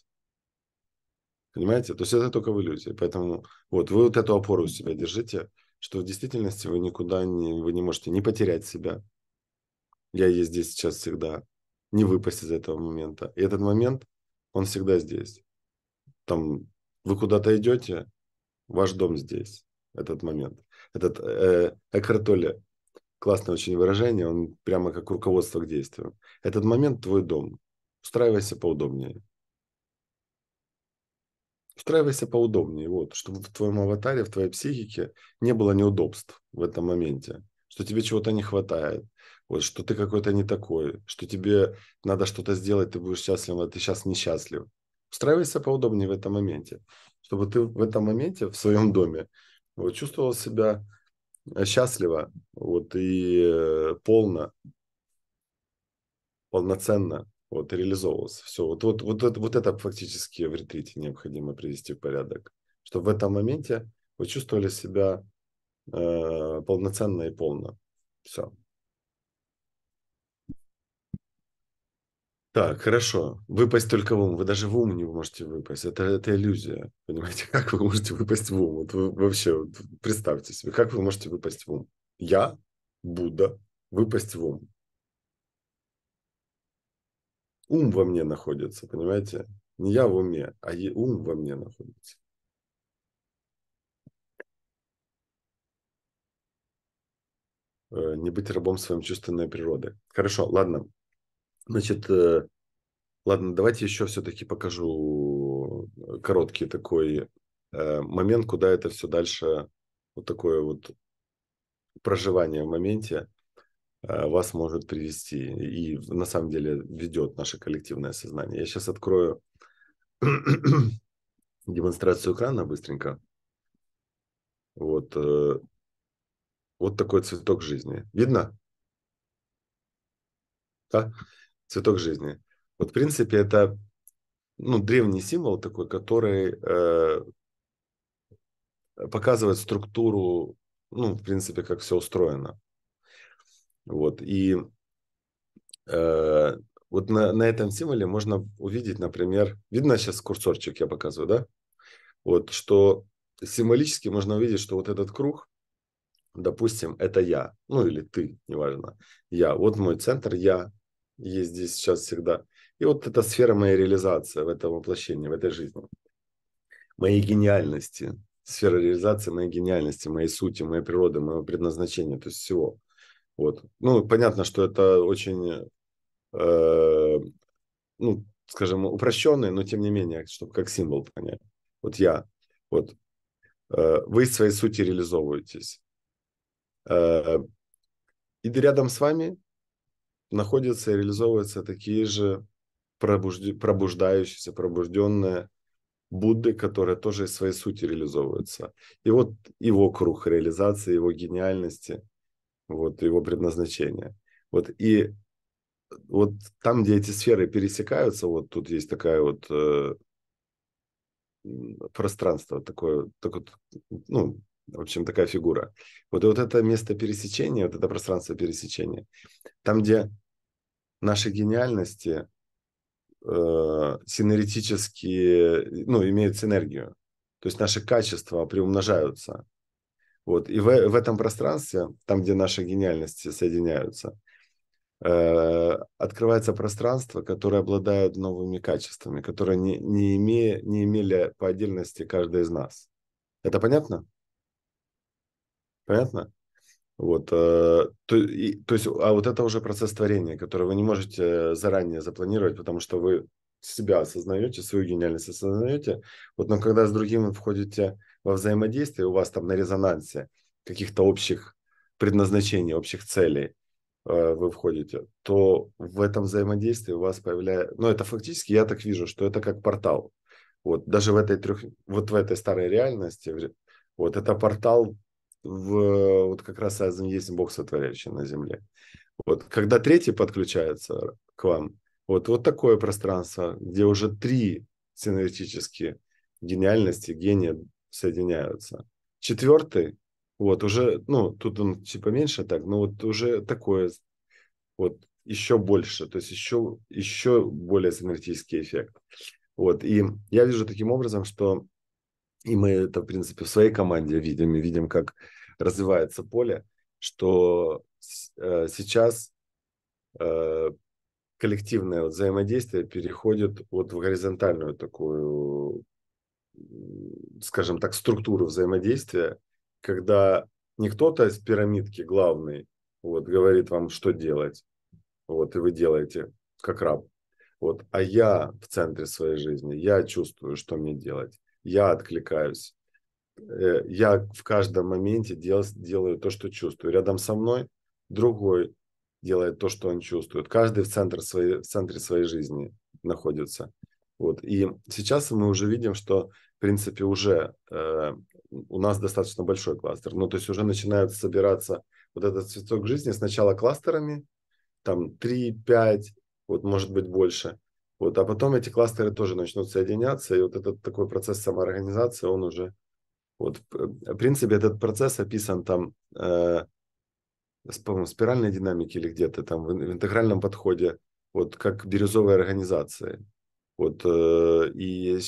Понимаете? То есть это только в иллюзии. Поэтому вот вы вот эту опору у себя держите, что в действительности вы никуда не, вы не можете не потерять себя. Я есть здесь сейчас всегда. Не выпасть из этого момента. И этот момент, он всегда здесь. Там вы куда-то идете, ваш дом здесь этот момент. Этот э, Экартоле, классное очень выражение, он прямо как руководство к действию. Этот момент твой дом. Устраивайся поудобнее. Устраивайся поудобнее, вот, чтобы в твоем аватаре, в твоей психике не было неудобств в этом моменте, что тебе чего-то не хватает, вот, что ты какой-то не такой, что тебе надо что-то сделать, ты будешь счастлив, а ты сейчас несчастлив. Устраивайся поудобнее в этом моменте, чтобы ты в этом моменте в своем доме вот чувствовал себя счастливо, вот и э, полно, полноценно, вот реализовывался. Все, вот, вот, вот, это, вот это фактически в ретрите необходимо привести в порядок, чтобы в этом моменте вы чувствовали себя э, полноценно и полно. Все. Так, хорошо. Выпасть только в ум. Вы даже в ум не можете выпасть. Это, это иллюзия. Понимаете, как вы можете выпасть в ум? Вот вы, вообще, вот, представьте себе, как вы можете выпасть в ум? Я, Будда, выпасть в ум. Ум во мне находится, понимаете? Не я в уме, а ум во мне находится. Э, не быть рабом своим чувственной природы. Хорошо, ладно. Значит, э, ладно, давайте еще все-таки покажу э, короткий такой э, момент, куда это все дальше, вот такое вот проживание в моменте вас может привести и на самом деле ведет наше коллективное сознание. Я сейчас открою демонстрацию экрана быстренько. Вот, вот такой цветок жизни. Видно? Да? цветок жизни. Вот, в принципе, это ну, древний символ такой, который э, показывает структуру, ну, в принципе, как все устроено. Вот, и э, вот на, на этом символе можно увидеть, например, видно сейчас курсорчик я показываю, да? Вот, что символически можно увидеть, что вот этот круг, допустим, это я, ну или ты, неважно, я, вот мой центр, я, есть здесь сейчас всегда. И вот эта сфера моей реализации в этом воплощении, в этой жизни. Моей гениальности, сфера реализации моей гениальности, моей сути, моей природы, моего предназначения, то есть всего. Вот. Ну, понятно, что это очень, э, ну, скажем, упрощенный, но тем не менее, чтобы как символ понять. Вот я, вот э, вы из своей сути реализовываетесь. Э, и рядом с вами находятся и реализовываются такие же пробужди, пробуждающиеся, пробужденные Будды, которые тоже из своей сути реализовываются. И вот его круг реализации, его гениальности, вот его предназначения. Вот и вот там, где эти сферы пересекаются, вот тут есть такая вот э, пространство, такое, такое, ну, в общем, такая фигура. Вот, вот это место пересечения, вот это пространство пересечения, там, где наши гениальности э, синеретически, ну, имеют синергию. То есть наши качества приумножаются. Вот. И в, в этом пространстве, там, где наши гениальности соединяются, э, открывается пространство, которое обладает новыми качествами, которые не, не, име, не имели по отдельности каждый из нас. Это понятно? Понятно? Вот, э, то, и, то есть, а вот это уже процесс творения, который вы не можете заранее запланировать, потому что вы себя осознаете, свою гениальность осознаете. Вот, но когда с другим вы входите во взаимодействие, у вас там на резонансе каких-то общих предназначений, общих целей э, вы входите, то в этом взаимодействии у вас появляется... Ну, это фактически, я так вижу, что это как портал. Вот даже в этой трех... Вот в этой старой реальности, вот это портал в, вот как раз один есть Бог сотворяющий на земле. Вот, когда третий подключается к вам, вот, вот такое пространство, где уже три синергетические гениальности, гения соединяются. Четвертый, вот уже, ну, тут он типа меньше так, но вот уже такое, вот еще больше, то есть еще, еще более синергетический эффект. Вот, и я вижу таким образом, что и мы это, в принципе, в своей команде видим, и видим, как развивается поле, что э, сейчас э, коллективное вот взаимодействие переходит вот в горизонтальную такую, скажем так, структуру взаимодействия, когда не кто-то из пирамидки главный вот говорит вам, что делать, вот, и вы делаете как раб, вот, а я в центре своей жизни, я чувствую, что мне делать, я откликаюсь, Э, я в каждом моменте дел, делаю то, что чувствую. Рядом со мной другой делает то, что он чувствует. Каждый в, центр своей, в центре своей жизни находится. Вот. И сейчас мы уже видим, что, в принципе, уже э, у нас достаточно большой кластер. Ну, то есть уже начинают собираться вот этот цветок жизни сначала кластерами, там 3, 5, вот может быть больше. Вот, а потом эти кластеры тоже начнут соединяться, и вот этот такой процесс самоорганизации, он уже вот, э, в принципе, этот процесс описан там э, по спиральной динамике или где-то там в, в интегральном подходе, вот как бирюзовые организация. Вот, э, и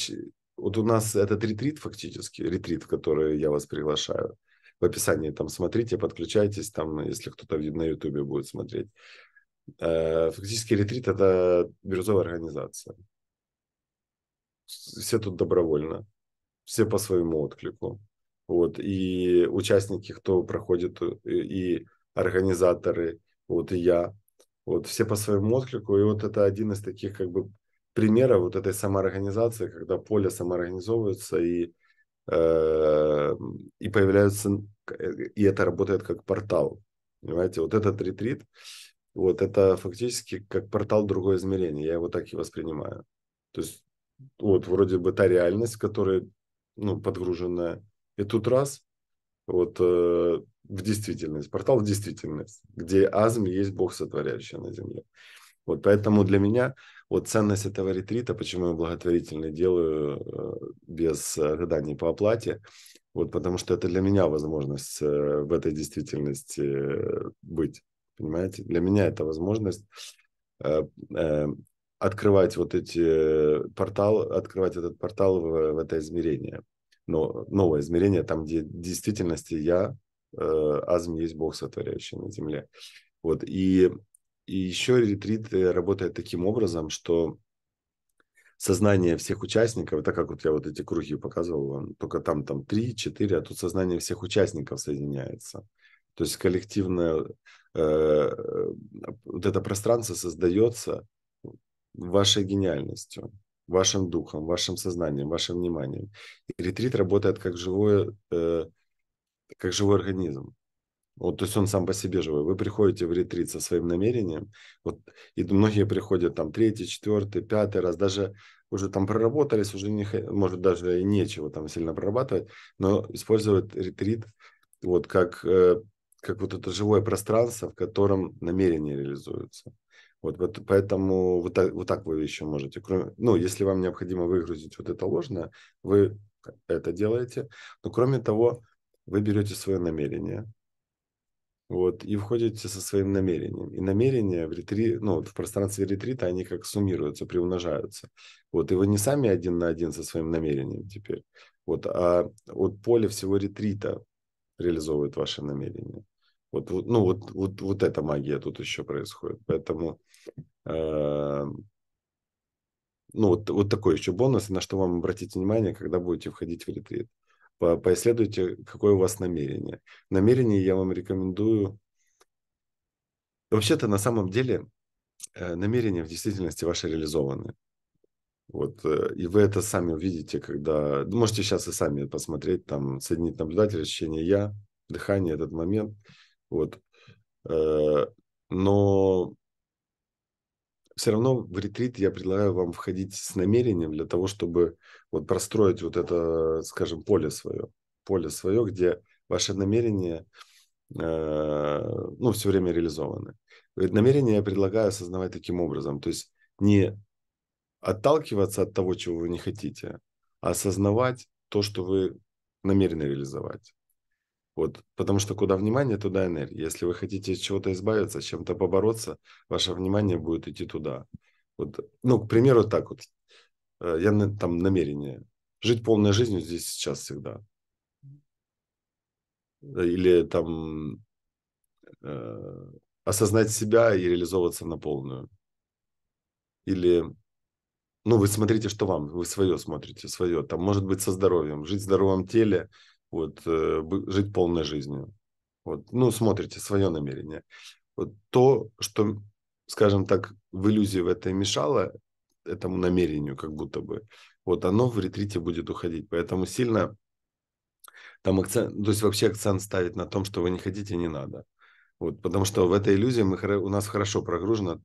вот у нас этот ретрит фактически, ретрит, в который я вас приглашаю, в описании там смотрите, подключайтесь, там, если кто-то на ютубе будет смотреть. Э, фактически ретрит – это бирюзовая организация. Все тут добровольно все по-своему отклику. Вот, и участники, кто проходит, э, и организаторы, вот, и я, вот, все по своему отклику. И вот это один из таких, как бы, примеров вот этой самоорганизации, когда поле самоорганизовывается и, э, и появляются, и это работает как портал. Понимаете, вот этот ретрит, вот это фактически как портал другое измерение, я его так и воспринимаю. То есть вот вроде бы та реальность, в которой ну, подгруженная. И тут раз, вот э, в действительность, портал в действительность, где азм есть Бог, сотворяющий на земле. Вот поэтому для меня вот ценность этого ретрита, почему я благотворительный делаю э, без ожиданий э, по оплате, вот потому что это для меня возможность э, в этой действительности быть, понимаете? Для меня это возможность открывать вот эти э, порталы, открывать этот портал в, в это измерение. Но новое измерение, там, где в действительности я, э, Азм есть Бог, сотворяющий на земле. Вот, и, и еще ретрит э, работает таким образом, что сознание всех участников, так как вот я вот эти круги показывал вам, только там там три-четыре, а тут сознание всех участников соединяется. То есть коллективное э, э вот это пространство создается вашей гениальностью, вашим духом, вашим сознанием, вашим вниманием. И ретрит работает как живой, э, как живой организм. Вот, то есть он сам по себе живой. Вы приходите в ретрит со своим намерением, вот, и многие приходят там третий, четвертый, пятый раз, даже уже там проработались, уже не, может даже и нечего там сильно прорабатывать, но используют ретрит вот как, э, как вот это живое пространство, в котором намерение реализуется. Вот, вот поэтому вот так, вот так вы еще можете. Кроме, ну, если вам необходимо выгрузить вот это ложное, вы это делаете. Но кроме того, вы берете свое намерение, вот, и входите со своим намерением. И намерения в, ретри... ну, в пространстве ретрита, они как суммируются, приумножаются. Вот, и вы не сами один на один со своим намерением теперь, вот, а вот поле всего ретрита реализовывает ваше намерение. Вот, ну, вот, вот, вот эта магия тут еще происходит. Поэтому э, ну, вот, вот такой еще бонус, на что вам обратить внимание, когда будете входить в ретрит. По, поисследуйте, какое у вас намерение. Намерение я вам рекомендую. Вообще-то, на самом деле, э, намерения в действительности ваши реализованы. Вот, э, и вы это сами увидите, когда... Можете сейчас и сами посмотреть, там, соединить наблюдатель, ощущение «я», дыхание, этот момент. Вот. Э, но все равно в ретрит я предлагаю вам входить с намерением для того, чтобы вот простроить вот это, скажем, поле свое. Поле свое, где ваши намерения э, ну, все время реализованы. Намерение я предлагаю осознавать таким образом. То есть не отталкиваться от того, чего вы не хотите, а осознавать то, что вы намерены реализовать. Вот, потому что куда внимание, туда энергия. Если вы хотите от чего-то избавиться, чем-то побороться, ваше внимание будет идти туда. Вот, ну, к примеру, так вот. Э, я там намерение. Жить полной жизнью здесь сейчас всегда. Э, или там э, осознать себя и реализовываться на полную. Или ну, вы смотрите, что вам, вы свое смотрите, свое. Там может быть со здоровьем, жить в здоровом теле, вот, э, жить полной жизнью. Вот, ну, смотрите, свое намерение. Вот то, что, скажем так, в иллюзии в этой мешало, этому намерению как будто бы, вот оно в ретрите будет уходить. Поэтому сильно там акцент, то есть вообще акцент ставить на том, что вы не хотите, не надо. Вот, потому что в этой иллюзии мы, у нас хорошо прогружено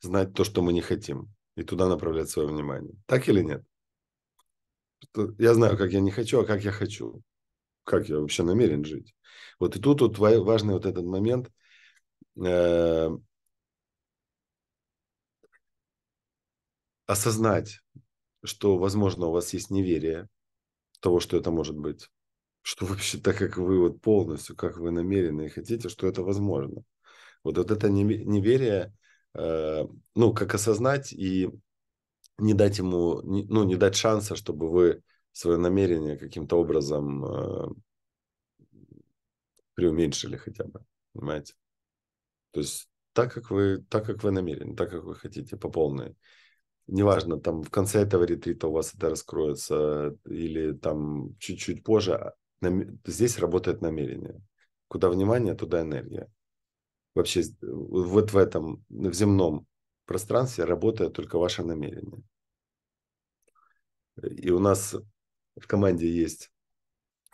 знать то, что мы не хотим, и туда направлять свое внимание. Так или нет? я знаю, как я не хочу, а как я хочу как я вообще намерен жить? Вот и тут вот важный вот этот момент. Э, осознать, что, возможно, у вас есть неверие того, что это может быть. Что вообще так, как вы вот полностью, как вы намерены и хотите, что это возможно. Вот, вот это неверие, э, ну, как осознать и не дать ему, ну, не дать шанса, чтобы вы свое намерение каким-то образом э, преуменьшили хотя бы, понимаете? То есть так, как вы, так, как вы намерены, так, как вы хотите, по полной. Неважно, там в конце этого ретрита у вас это раскроется или там чуть-чуть позже. А, Нам... Здесь работает намерение. Куда внимание, туда энергия. Вообще вот в этом, в земном пространстве работает только ваше намерение. И у нас в команде есть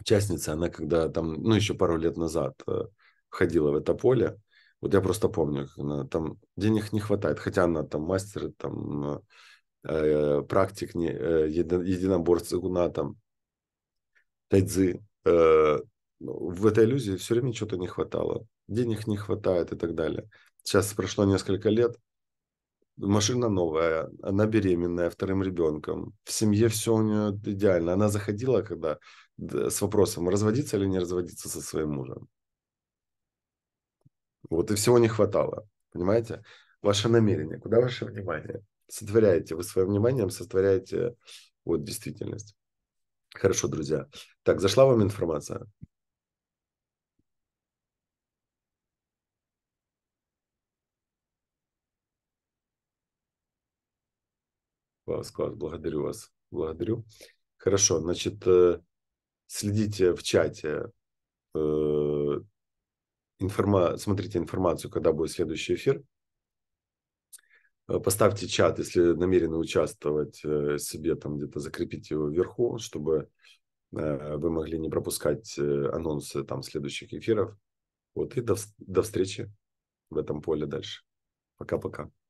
участница, она когда там, ну, еще пару лет назад э, ходила в это поле, вот я просто помню, как она там денег не хватает, хотя она там мастер, там э, практик, не, э, единоборцы, гуна, там тайцзи. Э, ну, в этой иллюзии все время что-то не хватало, денег не хватает и так далее. Сейчас прошло несколько лет, машина новая, она беременная вторым ребенком, в семье все у нее идеально. Она заходила когда с вопросом, разводиться или не разводиться со своим мужем. Вот и всего не хватало, понимаете? Ваше намерение, куда ваше внимание? Сотворяете, вы своим вниманием сотворяете э, вот действительность. Хорошо, друзья. Так, зашла вам информация? класс, благодарю вас, благодарю. Хорошо, значит, э, следите в чате, э, информа... смотрите информацию, когда будет следующий эфир. Поставьте чат, если намерены участвовать э, себе, там где-то закрепить его вверху, чтобы вы могли не пропускать анонсы там следующих эфиров. Вот и до, до встречи в этом поле дальше. Пока-пока.